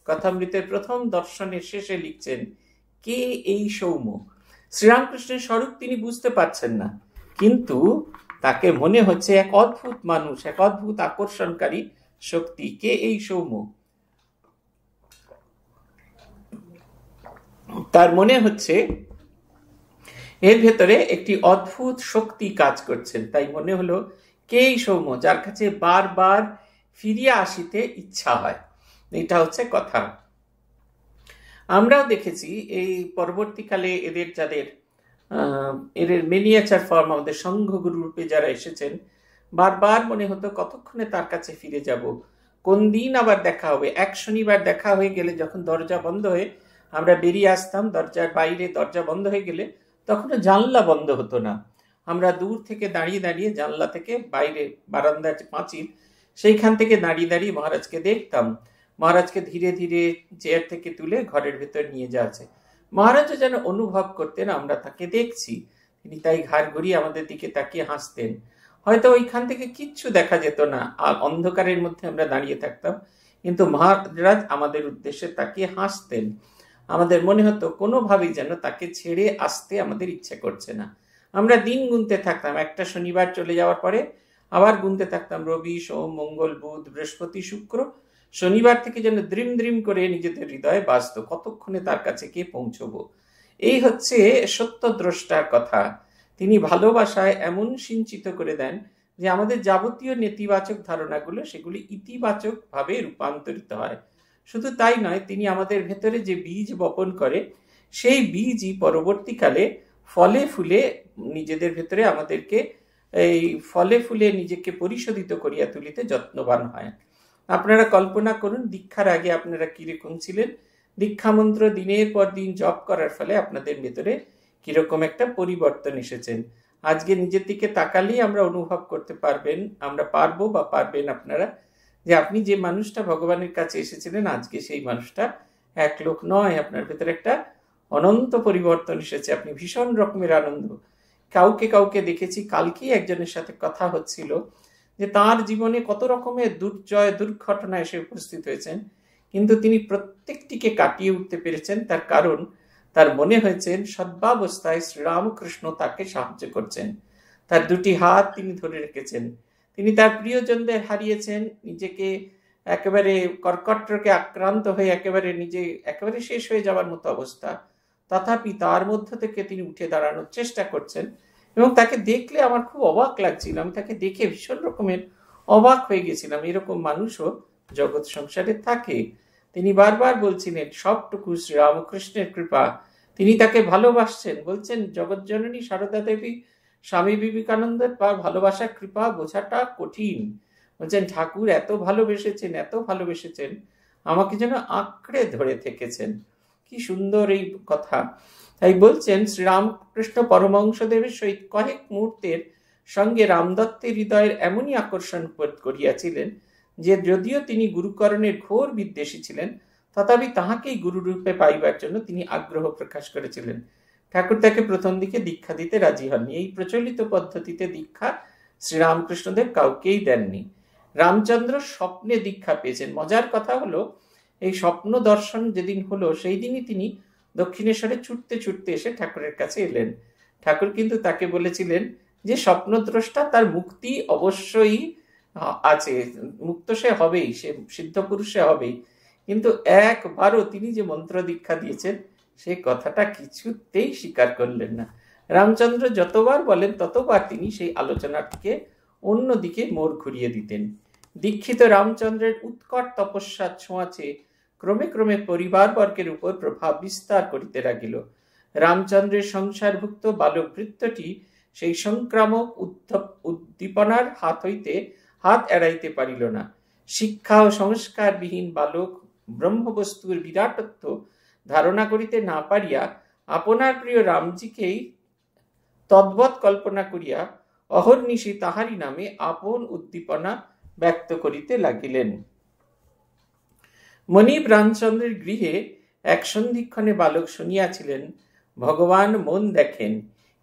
কথামৃতের প্রথম দর্শনের শেষে লিখছেন কে এই সৌম্য শ্রীরামকৃষ্ণের স্বরূপ তিনি বুঝতে পারছেন না কিন্তু তাকে মনে হচ্ছে এক অদ্ভুত মানুষ এক অদ্ভুত আকর্ষণকারী শক্তি কে এই সৌম তার মনে হচ্ছে এর ভেতরে একটি অদ্ভুত শক্তি কাজ করছেন তাই মনে হলো কে এই সৌম্য যার কাছে বারবার ফিরিয়ে আসিতে ইচ্ছা হয় এটা হচ্ছে কথা আমরাও দেখেছি এই পরবর্তীকালে এদের যাদের এদের মিনিয়েচার ফর্ম আমাদের সংঘগুরু রূপে যারা এসেছেন বারবার মনে হতো কতক্ষণে তার কাছে ফিরে যাব কোন দিন আবার দেখা হবে এক শনিবার দেখা হয়ে গেলে যখন দরজা বন্ধ হয়ে আমরা বেরিয়ে আসতাম দরজার বাইরে দরজা বন্ধ হয়ে গেলে তখনও জানলা বন্ধ হতো না আমরা দূর থেকে দাঁড়িয়ে দাঁড়িয়ে জানলা থেকে বাইরে বারান্দার পাঁচিল সেইখান থেকে দাঁড়িয়ে দাঁড়িয়ে মহারাজকে দেখতাম মহারাজকে ধীরে ধীরে চেয়ার থেকে তুলে ঘরের ভেতর নিয়ে যাচ্ছে মহারাজও যেন অনুভব করতেন আমরা তাকে দেখছি তিনি তাই ঘাড় ঘুরিয়ে আমাদের দিকে তাকিয়ে হাসতেন হয়তো ওইখান থেকে কিচ্ছু দেখা যেত না আর অন্ধকারের মধ্যে আমরা দাঁড়িয়ে থাকতাম কিন্তু মহারাজ আমাদের উদ্দেশ্যে তাকিয়ে হাসতেন আমাদের মনে হতো কোনোভাবেই যেন তাকে ছেড়ে আসতে আমাদের ইচ্ছে করছে না আমরা দিন গুনতে থাকতাম একটা শনিবার চলে যাওয়ার পরে আবার গুনতে থাকতাম রবি সোম মঙ্গল বুধ বৃহস্পতি শুক্র শনিবার থেকে যেন দ্রিম দ্রিম করে নিজেদের হৃদয়ে বাঁচত কতক্ষণে তার কাছে কে পৌঁছব এই হচ্ছে সত্যদ্রষ্টার কথা তিনি ভালোবাসায় এমন সিঞ্চিত করে দেন যে আমাদের যাবতীয় নেতিবাচক ধারণাগুলো সেগুলি ইতিবাচকভাবে রূপান্তরিত হয় শুধু তাই নয় তিনি আমাদের ভেতরে যে বীজ বপন করে সেই বীজই পরবর্তীকালে ফলে ফুলে নিজেদের ভেতরে আমাদেরকে এই ফলে ফুলে নিজেকে পরিশোধিত করিয়া তুলিতে যত্নবান হয় আপনারা কল্পনা করুন দীক্ষার আগে আপনারা কিরকম ছিলেন দীক্ষা মন্ত্র দিনের পর দিন জপ করার ফলে আপনাদের ভেতরে কিরকম একটা পরিবর্তন এসেছেন আজকে নিজের দিকে তাকালেই আমরা অনুভব করতে পারবেন আমরা পারবো বা পারবেন আপনারা যে আপনি যে মানুষটা ভগবানের কাছে এসেছিলেন আজকে সেই মানুষটা এক লোক নয় আপনার ভেতরে একটা অনন্ত পরিবর্তন এসেছে আপনি ভীষণ রকমের আনন্দ কাউকে কাউকে দেখেছি কালকেই একজনের সাথে কথা হচ্ছিল যে তার জীবনে কত রকমের দুর্জয় দুর্ঘটনা এসে উপস্থিত হয়েছেন কিন্তু তিনি প্রত্যেকটিকে কাটিয়ে উঠতে পেরেছেন তার কারণ তার মনে হয়েছেন সদ্ভাবস্থায় শ্রীরামকৃষ্ণ তাকে সাহায্য করছেন তার দুটি হাত তিনি ধরে রেখেছেন তিনি তার প্রিয়জনদের হারিয়েছেন নিজেকে একেবারে কর্কটকে আক্রান্ত হয়ে একেবারে নিজে একেবারে শেষ হয়ে যাওয়ার মতো অবস্থা তথাপি তার মধ্য থেকে তিনি উঠে দাঁড়ানোর চেষ্টা করছেন এবং তাকে দেখলে আমার খুব অবাক লাগছিল আমি তাকে দেখে ভীষণ রকমের অবাক হয়ে গেছিলাম এরকম মানুষও জগৎ সংসারে থাকে তিনি বারবার বলছিলেন সবটুকু শ্রীরামকৃষ্ণের কৃপা তিনি তাকে ভালোবাসছেন বলছেন জননী সারদা দেবী স্বামী বিবেকানন্দের পা ভালোবাসার কৃপা বোঝাটা কঠিন বলছেন ঠাকুর এত ভালোবেসেছেন এত ভালোবেসেছেন আমাকে যেন আঁকড়ে ধরে থেকেছেন কি সুন্দর এই কথা তাই বলছেন শ্রীরামকৃষ্ণ পরমহংসদেবের সহিত কয়েক মুহূর্তের সঙ্গে রামদত্তের হৃদয়ের এমনই আকর্ষণ বোধ করিয়াছিলেন যে যদিও তিনি গুরুকরণের ঘোর বিদ্বেষী ছিলেন তথাপি তাহাকেই গুরুরূপে পাইবার জন্য তিনি আগ্রহ প্রকাশ করেছিলেন ঠাকুর তাকে প্রথম দিকে দীক্ষা দিতে রাজি হননি এই প্রচলিত পদ্ধতিতে দীক্ষা শ্রীরামকৃষ্ণদেব কাউকেই দেননি রামচন্দ্র স্বপ্নে দীক্ষা পেয়েছেন মজার কথা হলো এই স্বপ্ন দর্শন যেদিন হলো সেই দিনই তিনি দক্ষিণেশ্বরে ছুটতে ছুটতে এসে ঠাকুরের কাছে এলেন ঠাকুর কিন্তু তাকে বলেছিলেন যে স্বপ্নদ্রষ্টা তার মুক্তি অবশ্যই আছে মুক্ত সে হবেই সে সিদ্ধ পুরুষে হবেই কিন্তু একবারও তিনি যে মন্ত্র দীক্ষা দিয়েছেন সেই কথাটা কিছুতেই স্বীকার করলেন না রামচন্দ্র যতবার বলেন ততবার তিনি সেই আলোচনাটিকে অন্যদিকে মোড় ঘুরিয়ে দিতেন দীক্ষিত রামচন্দ্রের উৎকট তপস্যার ছোঁয়াচে ক্রমে ক্রমে পরিবারবর্গের উপর প্রভাব বিস্তার করিতে লাগিল রামচন্দ্রের সংসারভুক্ত বালক বৃত্তটি সেই সংক্রামক উদ্দীপনার হাত হইতে হাত এড়াইতে পারিল না শিক্ষা ও সংস্কারবিহীন বালক ব্রহ্মবস্তুর বিরাটত্ব ধারণা করিতে না পারিয়া আপনার প্রিয় রামজিকেই তদ্বৎ কল্পনা করিয়া অহর্নিশি তাহারি নামে আপন উদ্দীপনা ব্যক্ত করিতে লাগিলেন মনিব রামচন্দ্রের গৃহে এক সন্ধিক্ষণে বালক শুনিয়াছিলেন ভগবান মন দেখেন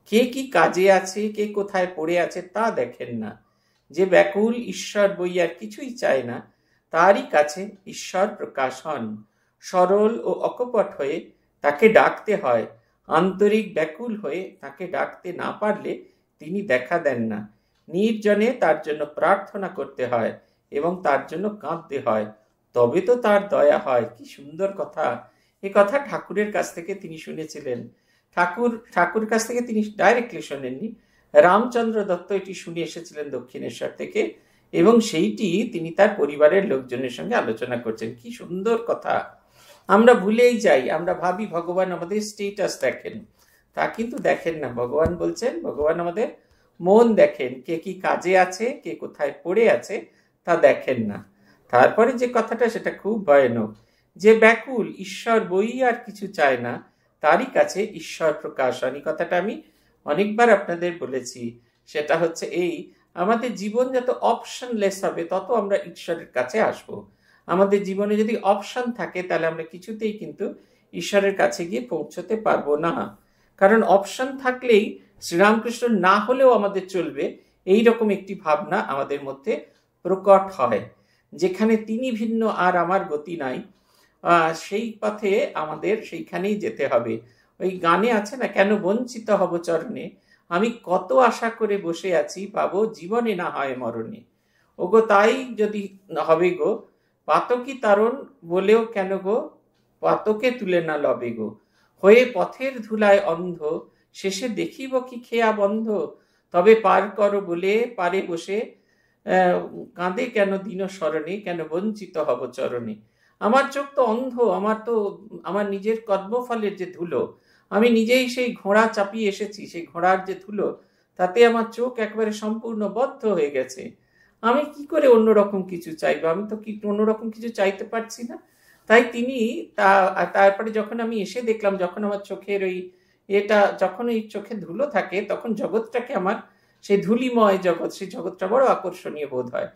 কে কি কাজে আছে কে কোথায় পড়ে আছে তা দেখেন না যে ব্যাকুল ঈশ্বর আর কিছুই চায় না তারই কাছে ঈশ্বর প্রকাশ হন সরল ও অকপট হয়ে তাকে ডাকতে হয় আন্তরিক ব্যাকুল হয়ে তাকে ডাকতে না পারলে তিনি দেখা দেন না নির্জনে তার জন্য প্রার্থনা করতে হয় এবং তার জন্য কাঁদতে হয় তবে তো তার দয়া হয় কি সুন্দর কথা এ কথা ঠাকুরের কাছ থেকে তিনি শুনেছিলেন ঠাকুর ঠাকুর কাছ থেকে তিনি ডাইরেক্টলি শোনেননি রামচন্দ্র দত্ত এটি শুনে এসেছিলেন দক্ষিণেশ্বর থেকে এবং সেইটি তিনি তার পরিবারের লোকজনের সঙ্গে আলোচনা করছেন কি সুন্দর কথা আমরা ভুলেই যাই আমরা ভাবি ভগবান আমাদের স্টেটাস দেখেন তা কিন্তু দেখেন না ভগবান বলছেন ভগবান আমাদের মন দেখেন কে কি কাজে আছে কে কোথায় পড়ে আছে তা দেখেন না তারপরে যে কথাটা সেটা খুব ভয়ানক যে ব্যাকুল ঈশ্বর বই আর কিছু চায় না তারই কাছে ঈশ্বর প্রকাশ এই কথাটা আমি অনেকবার আপনাদের বলেছি সেটা হচ্ছে এই আমাদের জীবন যত অপশনলেস হবে তত আমরা ঈশ্বরের কাছে আসব। আমাদের জীবনে যদি অপশন থাকে তাহলে আমরা কিছুতেই কিন্তু ঈশ্বরের কাছে গিয়ে পৌঁছতে পারবো না কারণ অপশন থাকলেই শ্রীরামকৃষ্ণ না হলেও আমাদের চলবে এই রকম একটি ভাবনা আমাদের মধ্যে প্রকট হয় যেখানে তিনি ভিন্ন আর আমার গতি নাই সেই পথে আমাদের সেইখানেই যেতে হবে ওই গানে আছে না কেন বঞ্চিত হব চরণে আমি কত আশা করে বসে আছি পাবো জীবনে না হয় মরণে ও গো তাই যদি হবে গো পাতকি তারণ বলেও কেন গো পাতকে তুলে না লবে গো হয়ে পথের ধুলায় অন্ধ শেষে দেখিব কি খেয়া বন্ধ তবে পার কর বলে পারে বসে কাঁদে কেন দিন স্মরণে কেন বঞ্চিত হব চরণে আমার চোখ তো অন্ধ আমার তো আমার নিজের কর্মফলের যে ধুলো আমি নিজেই সেই ঘোড়া চাপিয়ে এসেছি সেই ঘোড়ার যে ধুলো তাতে আমার চোখ একবারে সম্পূর্ণ বদ্ধ হয়ে গেছে আমি কি করে অন্যরকম কিছু চাইবো আমি তো কি অন্যরকম কিছু চাইতে পারছি না তাই তিনি তা তারপরে যখন আমি এসে দেখলাম যখন আমার চোখের ওই এটা যখন এই চোখে ধুলো থাকে তখন জগৎটাকে আমার সেই ধুলিময় জগৎ সেই জগৎটা বড় আকর্ষণীয় বোধ হয়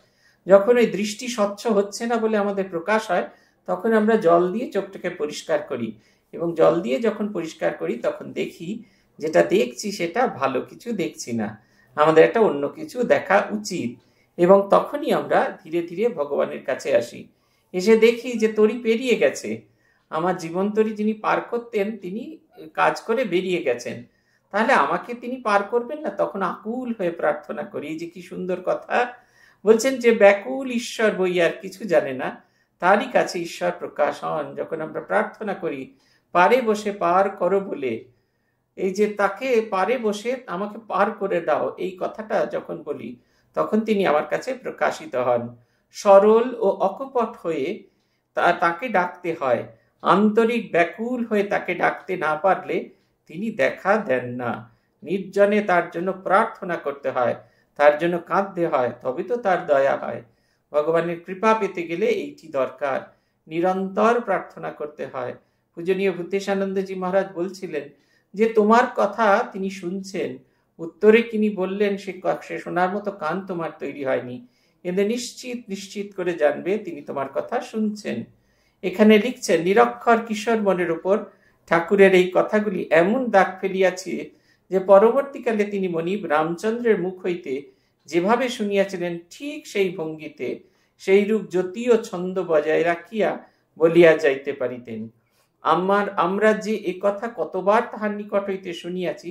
যখন ওই দৃষ্টি স্বচ্ছ হচ্ছে না বলে আমাদের প্রকাশ হয় তখন আমরা জল দিয়ে চোখটাকে পরিষ্কার করি এবং জল দিয়ে যখন পরিষ্কার করি তখন দেখি যেটা দেখছি সেটা ভালো কিছু দেখছি না আমাদের একটা অন্য কিছু দেখা উচিত এবং তখনই আমরা ধীরে ধীরে ভগবানের কাছে আসি এসে দেখি যে তরি পেরিয়ে গেছে আমার জীবন তরি যিনি পার করতেন তিনি কাজ করে বেরিয়ে গেছেন তাহলে আমাকে তিনি পার করবেন না তখন আকুল হয়ে প্রার্থনা করি যে কি সুন্দর কথা বলছেন যে ব্যাকুল ঈশ্বর বই আর কিছু জানে না তারই কাছে ঈশ্বর প্রকাশ হন যখন আমরা প্রার্থনা করি পারে বসে পার করো বলে এই যে তাকে পারে বসে আমাকে পার করে দাও এই কথাটা যখন বলি তখন তিনি আমার কাছে প্রকাশিত হন সরল ও অকপট হয়ে তা তাকে ডাকতে হয় আন্তরিক ব্যাকুল হয়ে তাকে ডাকতে না পারলে তিনি দেখা দেন না নির্জনে তার জন্য প্রার্থনা করতে হয় তার জন্য কাঁদতে হয় তবে তো তার দয়া হয় ভগবানের কৃপা পেতে গেলে এইটি দরকার নিরন্তর প্রার্থনা করতে হয় পূজনীয় ভূতেশানন্দজি মহারাজ বলছিলেন যে তোমার কথা তিনি শুনছেন উত্তরে তিনি বললেন সে সে শোনার মতো কান তোমার তৈরি হয়নি এতে নিশ্চিত নিশ্চিত করে জানবে তিনি তোমার কথা শুনছেন এখানে লিখছেন নিরক্ষর কিশোর মনের উপর ঠাকুরের এই কথাগুলি এমন দাগ ফেলিয়াছে যে পরবর্তীকালে তিনি মনিব রামচন্দ্রের মুখ হইতে যেভাবে শুনিয়াছিলেন ঠিক সেই ভঙ্গিতে সেই রূপ যতীয় ছন্দ বজায় রাখিয়া বলিয়া যাইতে পারিতেন আমার আমরা যে এ কথা কতবার তাহার নিকট হইতে শুনিয়াছি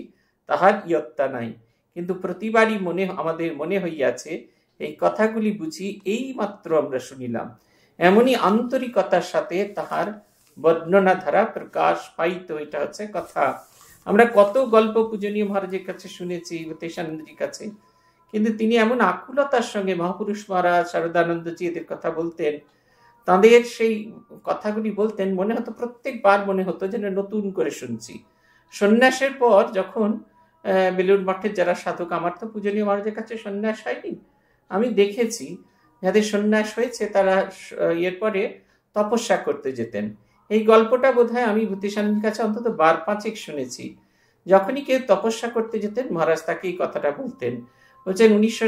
তাহার ইয়ত্তা নাই কিন্তু প্রতিবারই মনে আমাদের মনে হইয়াছে এই কথাগুলি বুঝি এই মাত্র আমরা শুনিলাম এমনই আন্তরিকতার সাথে তাহার বর্ণনা ধারা প্রকাশ পাইত এটা হচ্ছে কথা আমরা কত গল্প পূজনীয় মহারাজের কাছে শুনেছি তেশানন্দজির কাছে কিন্তু তিনি এমন আকুলতার সঙ্গে মহাপুরুষ মহারাজ শারদানন্দজি এদের কথা বলতেন তাঁদের সেই কথাগুলি বলতেন মনে হতো প্রত্যেকবার মনে হতো যেন নতুন করে শুনছি সন্ন্যাসের পর যখন বেলুর মঠের যারা সাধক আমার তো পূজনীয় মহারাজের কাছে সন্ন্যাস হয়নি আমি দেখেছি যাদের সন্ন্যাস হয়েছে তারা এরপরে তপস্যা করতে যেতেন এই গল্পটা বোধহয় আমি ভূতিস্বামীর কাছে অন্তত বার পাঁচেক শুনেছি যখনই কেউ তপস্যা করতে যেতেন মহারাজ তাকে এই কথাটা বলতেন বলছেন উনিশশো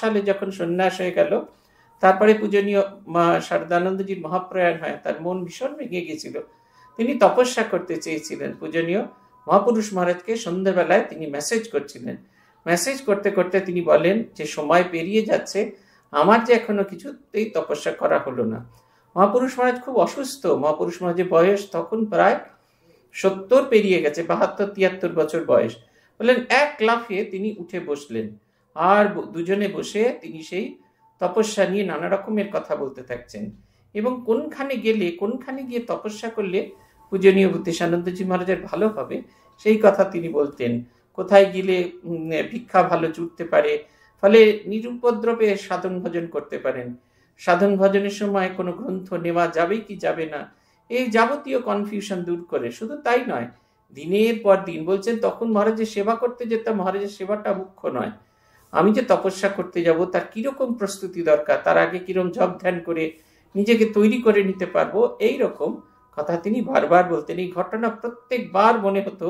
সালে যখন সন্ন্যাস হয়ে গেল তারপরে পূজনীয় শারদানন্দজির মহাপ্রয়াণ হয় তার মন ভীষণ ভেঙে গেছিল তিনি তপস্যা করতে চেয়েছিলেন পূজনীয় মহাপুরুষ মহারাজকে সন্ধ্যাবেলায় তিনি মেসেজ করছিলেন মেসেজ করতে করতে তিনি বলেন যে সময় পেরিয়ে যাচ্ছে আমার যে এখনো কিছুতেই তপস্যা করা হলো না মহাপুরুষ মহারাজ খুব অসুস্থ মহাপুরুষ মহারাজের বয়স তখন প্রায় সত্তর পেরিয়ে গেছে বাহাত্তর তিয়াত্তর বছর বয়স বললেন এক লাফে তিনি উঠে বসলেন আর দুজনে বসে তিনি সেই তপস্যা নিয়ে নানা রকমের কথা বলতে থাকছেন এবং কোনখানে গেলে কোনখানে গিয়ে তপস্যা করলে পূজনীয় ভূতেশানন্দজি মহারাজের ভালো হবে সেই কথা তিনি বলতেন কোথায় গেলে ভিক্ষা ভালো জুটতে পারে ফলে নিরুপদ্রবে সাধন ভজন করতে পারেন সাধন ভজনের সময় কোনো গ্রন্থ নেওয়া যাবে কি যাবে না এই যাবতীয় কনফিউশন দূর করে শুধু তাই নয় দিনের পর দিন বলছেন তখন মহারাজের সেবা করতে যেতাম মহারাজের সেবাটা মুখ্য নয় আমি যে তপস্যা করতে যাব তার কিরকম প্রস্তুতি দরকার তার আগে কিরকম জব ধ্যান করে নিজেকে তৈরি করে নিতে পারবো এই রকম কথা তিনি বারবার বলতেন এই ঘটনা প্রত্যেকবার মনে হতো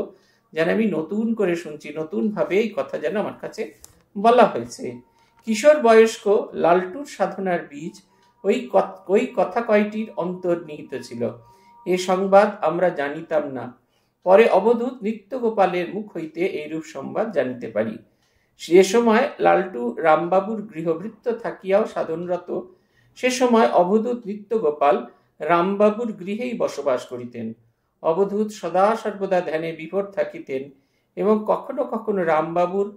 যেন আমি নতুন করে শুনছি নতুনভাবে এই কথা যেন আমার কাছে বলা হয়েছে কিশোর বয়স্ক লালটুর সাধনার বীজ ওই ওই কথা কয়টির অন্তর্নিহিত ছিল এ সংবাদ আমরা জানিতাম না পরে অবধূত নিত্যগোপালের মুখ হইতে এইরূপ সংবাদ জানিতে পারি সে সময় লালটু রামবাবুর গৃহবৃত্ত থাকিয়াও সাধনরত সে সময় অবধূত নিত্যগোপাল রামবাবুর গৃহেই বসবাস করিতেন অবধূত সদা সর্বদা ধ্যানে বিভোর থাকিতেন এবং কখনো কখনো রামবাবুর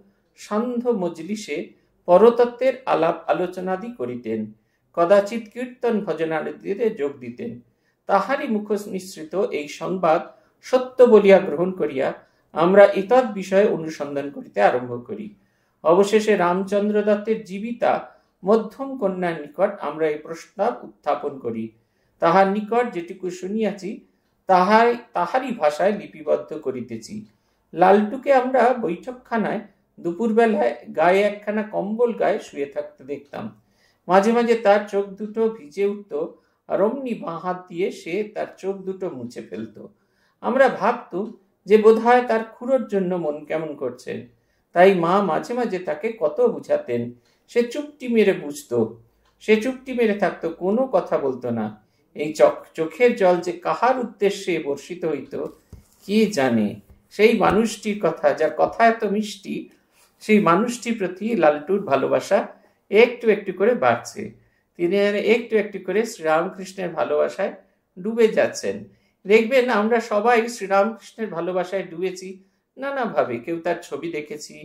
সান্ধ্য মজলিসে পরতত্ত্বের আলাপ আলোচনাদি করিতেন কদাচিৎ কীর্তন ভজনাদিতে যোগ দিতেন তাহারই মুখোশ মিশ্রিত এই সংবাদ সত্য বলিয়া গ্রহণ করিয়া আমরা ইতদ বিষয়ে অনুসন্ধান করিতে আরম্ভ করি অবশেষে রামচন্দ্র দত্তের জীবিতা মধ্যম কন্যার নিকট আমরা এই প্রস্তাব উত্থাপন করি তাহার নিকট যেটুকু শুনিয়াছি তাহাই তাহারই ভাষায় লিপিবদ্ধ করিতেছি লালটুকে আমরা বৈঠকখানায় দুপুরবেলায় গায়ে একখানা কম্বল গায়ে শুয়ে থাকতে দেখতাম মাঝে মাঝে তার চোখ দুটো ভিজে উঠত আর অমনি বাঁ হাত দিয়ে সে তার চোখ দুটো মুছে ফেলত আমরা ভাবতুম যে বোধহয় তার খুঁড়োর জন্য মন কেমন করছে তাই মা মাঝে মাঝে তাকে কত বুঝাতেন সে চুপটি মেরে বুঝত সে চুপটি মেরে থাকতো কোনো কথা বলতো না এই চোখের জল যে কাহার উদ্দেশ্যে বর্ষিত হইত কে জানে সেই মানুষটির কথা যার কথা এত মিষ্টি সেই মানুষটির প্রতি লালটুর ভালোবাসা একটু একটু করে বাড়ছে তিনি একটু একটু করে শ্রীরামকৃষ্ণের ভালোবাসায় ডুবে যাচ্ছেন দেখবেন আমরা সবাই শ্রীরামকৃষ্ণের ভালোবাসায় ডুবেছি নানাভাবে কেউ তার ছবি দেখেছি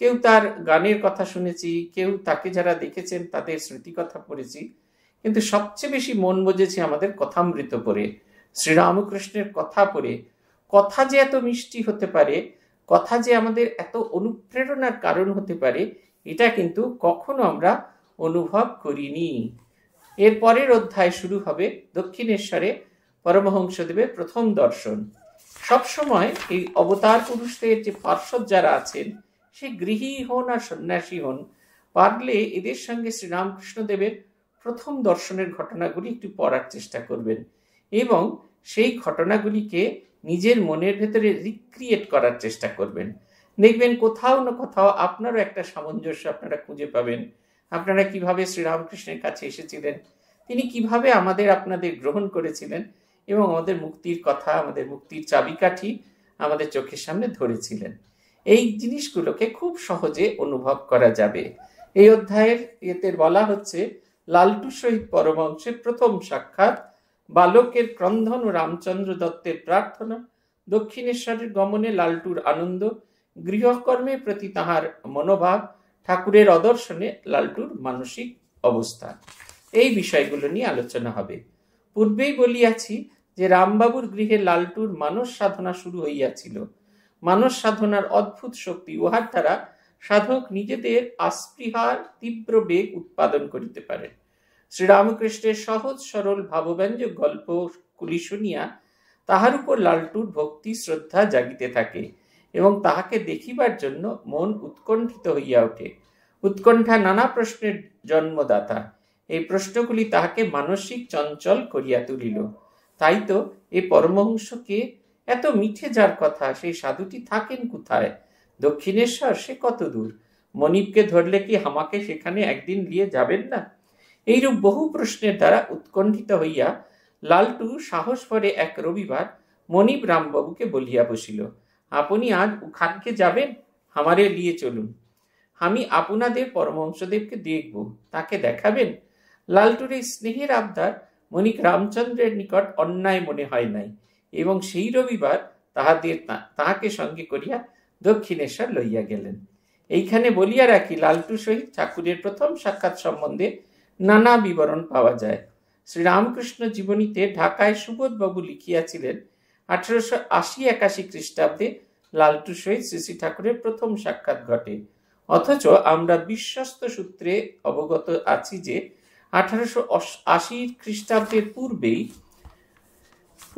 কেউ তার গানের কথা শুনেছি কেউ তাকে যারা দেখেছেন তাদের স্মৃতি কথা পড়েছি কিন্তু সবচেয়ে বেশি মন বোঝেছি আমাদের কথামৃত পড়ে শ্রীরামকৃষ্ণের কথা পড়ে কথা যে এত মিষ্টি হতে পারে কথা যে আমাদের এত অনুপ্রেরণার কারণ হতে পারে এটা কিন্তু কখনো আমরা অনুভব করিনি এর পরের অধ্যায় শুরু হবে দক্ষিণেশ্বরে পরমহংসদেবের প্রথম দর্শন সবসময় এই অবতার পুরুষদের যে পার্শ্বদ যারা আছেন সে গৃহী হন আর সন্ন্যাসী হন পারলে এদের সঙ্গে শ্রীরামকৃষ্ণদেবের প্রথম দর্শনের ঘটনাগুলি একটু পড়ার চেষ্টা করবেন এবং সেই ঘটনাগুলিকে নিজের মনের ভেতরে রিক্রিয়েট করার চেষ্টা করবেন দেখবেন কোথাও না কোথাও আপনারও একটা সামঞ্জস্য আপনারা খুঁজে পাবেন আপনারা কিভাবে শ্রীরামকৃষ্ণের কাছে এসেছিলেন তিনি কিভাবে আমাদের আপনাদের গ্রহণ করেছিলেন এবং আমাদের মুক্তির কথা আমাদের মুক্তির চাবিকাঠি আমাদের চোখের সামনে ধরেছিলেন এই জিনিসগুলোকে খুব সহজে অনুভব করা যাবে এই অধ্যায়ের এতে বলা হচ্ছে লালটু সহিত পরমাংশের প্রথম সাক্ষাৎ বালকের ক্রন্ধন ও রামচন্দ্র দত্তের প্রার্থনা দক্ষিণেশ্বরের গমনে লালটুর আনন্দ গৃহকর্মে প্রতি তাহার মনোভাব ঠাকুরের অদর্শনে লালটুর মানসিক অবস্থা এই বিষয়গুলো নিয়ে আলোচনা হবে পূর্বেই বলিয়াছি যে রামবাবুর গৃহে লালটুর মানস সাধনা শুরু হইয়াছিল মানস সাধনার অদ্ভুত শক্তি উহার দ্বারা সাধক নিজেদের আস্পৃহার তীব্র বেগ উৎপাদন করিতে পারেন শ্রীরামকৃষ্ণের সহজ সরল ভাবব্যঞ্জক গল্পগুলি শুনিয়া তাহার উপর লালটুর ভক্তি শ্রদ্ধা জাগিতে থাকে এবং তাহাকে দেখিবার জন্য মন উৎকণ্ঠিত হইয়া ওঠে উৎকণ্ঠা নানা প্রশ্নের জন্মদাতা এই প্রশ্নগুলি তাহাকে মানসিক চঞ্চল করিয়া তুলিল তাই তো এ পরমহংসকে এত মিঠে যার কথা সেই সাধুটি থাকেন কোথায় দক্ষিণেশ্বর সে কত দূর মনিপকে ধরলে কি আমাকে সেখানে একদিন নিয়ে যাবেন না এইরূপ বহু প্রশ্নের দ্বারা উৎকণ্ঠিত হইয়া লালটু সাহস করে এক রবিবার মনিব রামবাবুকে বলিয়া বসিল আপনি আজ উখানকে যাবেন আমারে নিয়ে চলুন আমি আপনাদের পরমহংসদেবকে দেখব তাকে দেখাবেন লালটুর এই স্নেহের আবদার মণিক রামচন্দ্রের নিকট অন্যায় মনে হয় নাই এবং সেই রবিবার তাহাদের তাহাকে সঙ্গে করিয়া দক্ষিণেশ্বর লইয়া গেলেন এইখানে বলিয়া রাখি লালটু সহিত ঠাকুরের প্রথম সাক্ষাৎ সম্বন্ধে নানা বিবরণ পাওয়া যায় শ্রীরামকৃষ্ণ জীবনীতে ঢাকায় সুবোধবাবু লিখিয়াছিলেন আঠারোশো আশি একাশি খ্রিস্টাব্দে লালটুর সহিত শ্রী ঠাকুরের প্রথম সাক্ষাৎ ঘটে অথচ আমরা বিশ্বস্ত সূত্রে অবগত আছি যে আঠারোশো আশি খ্রিস্টাব্দের পূর্বেই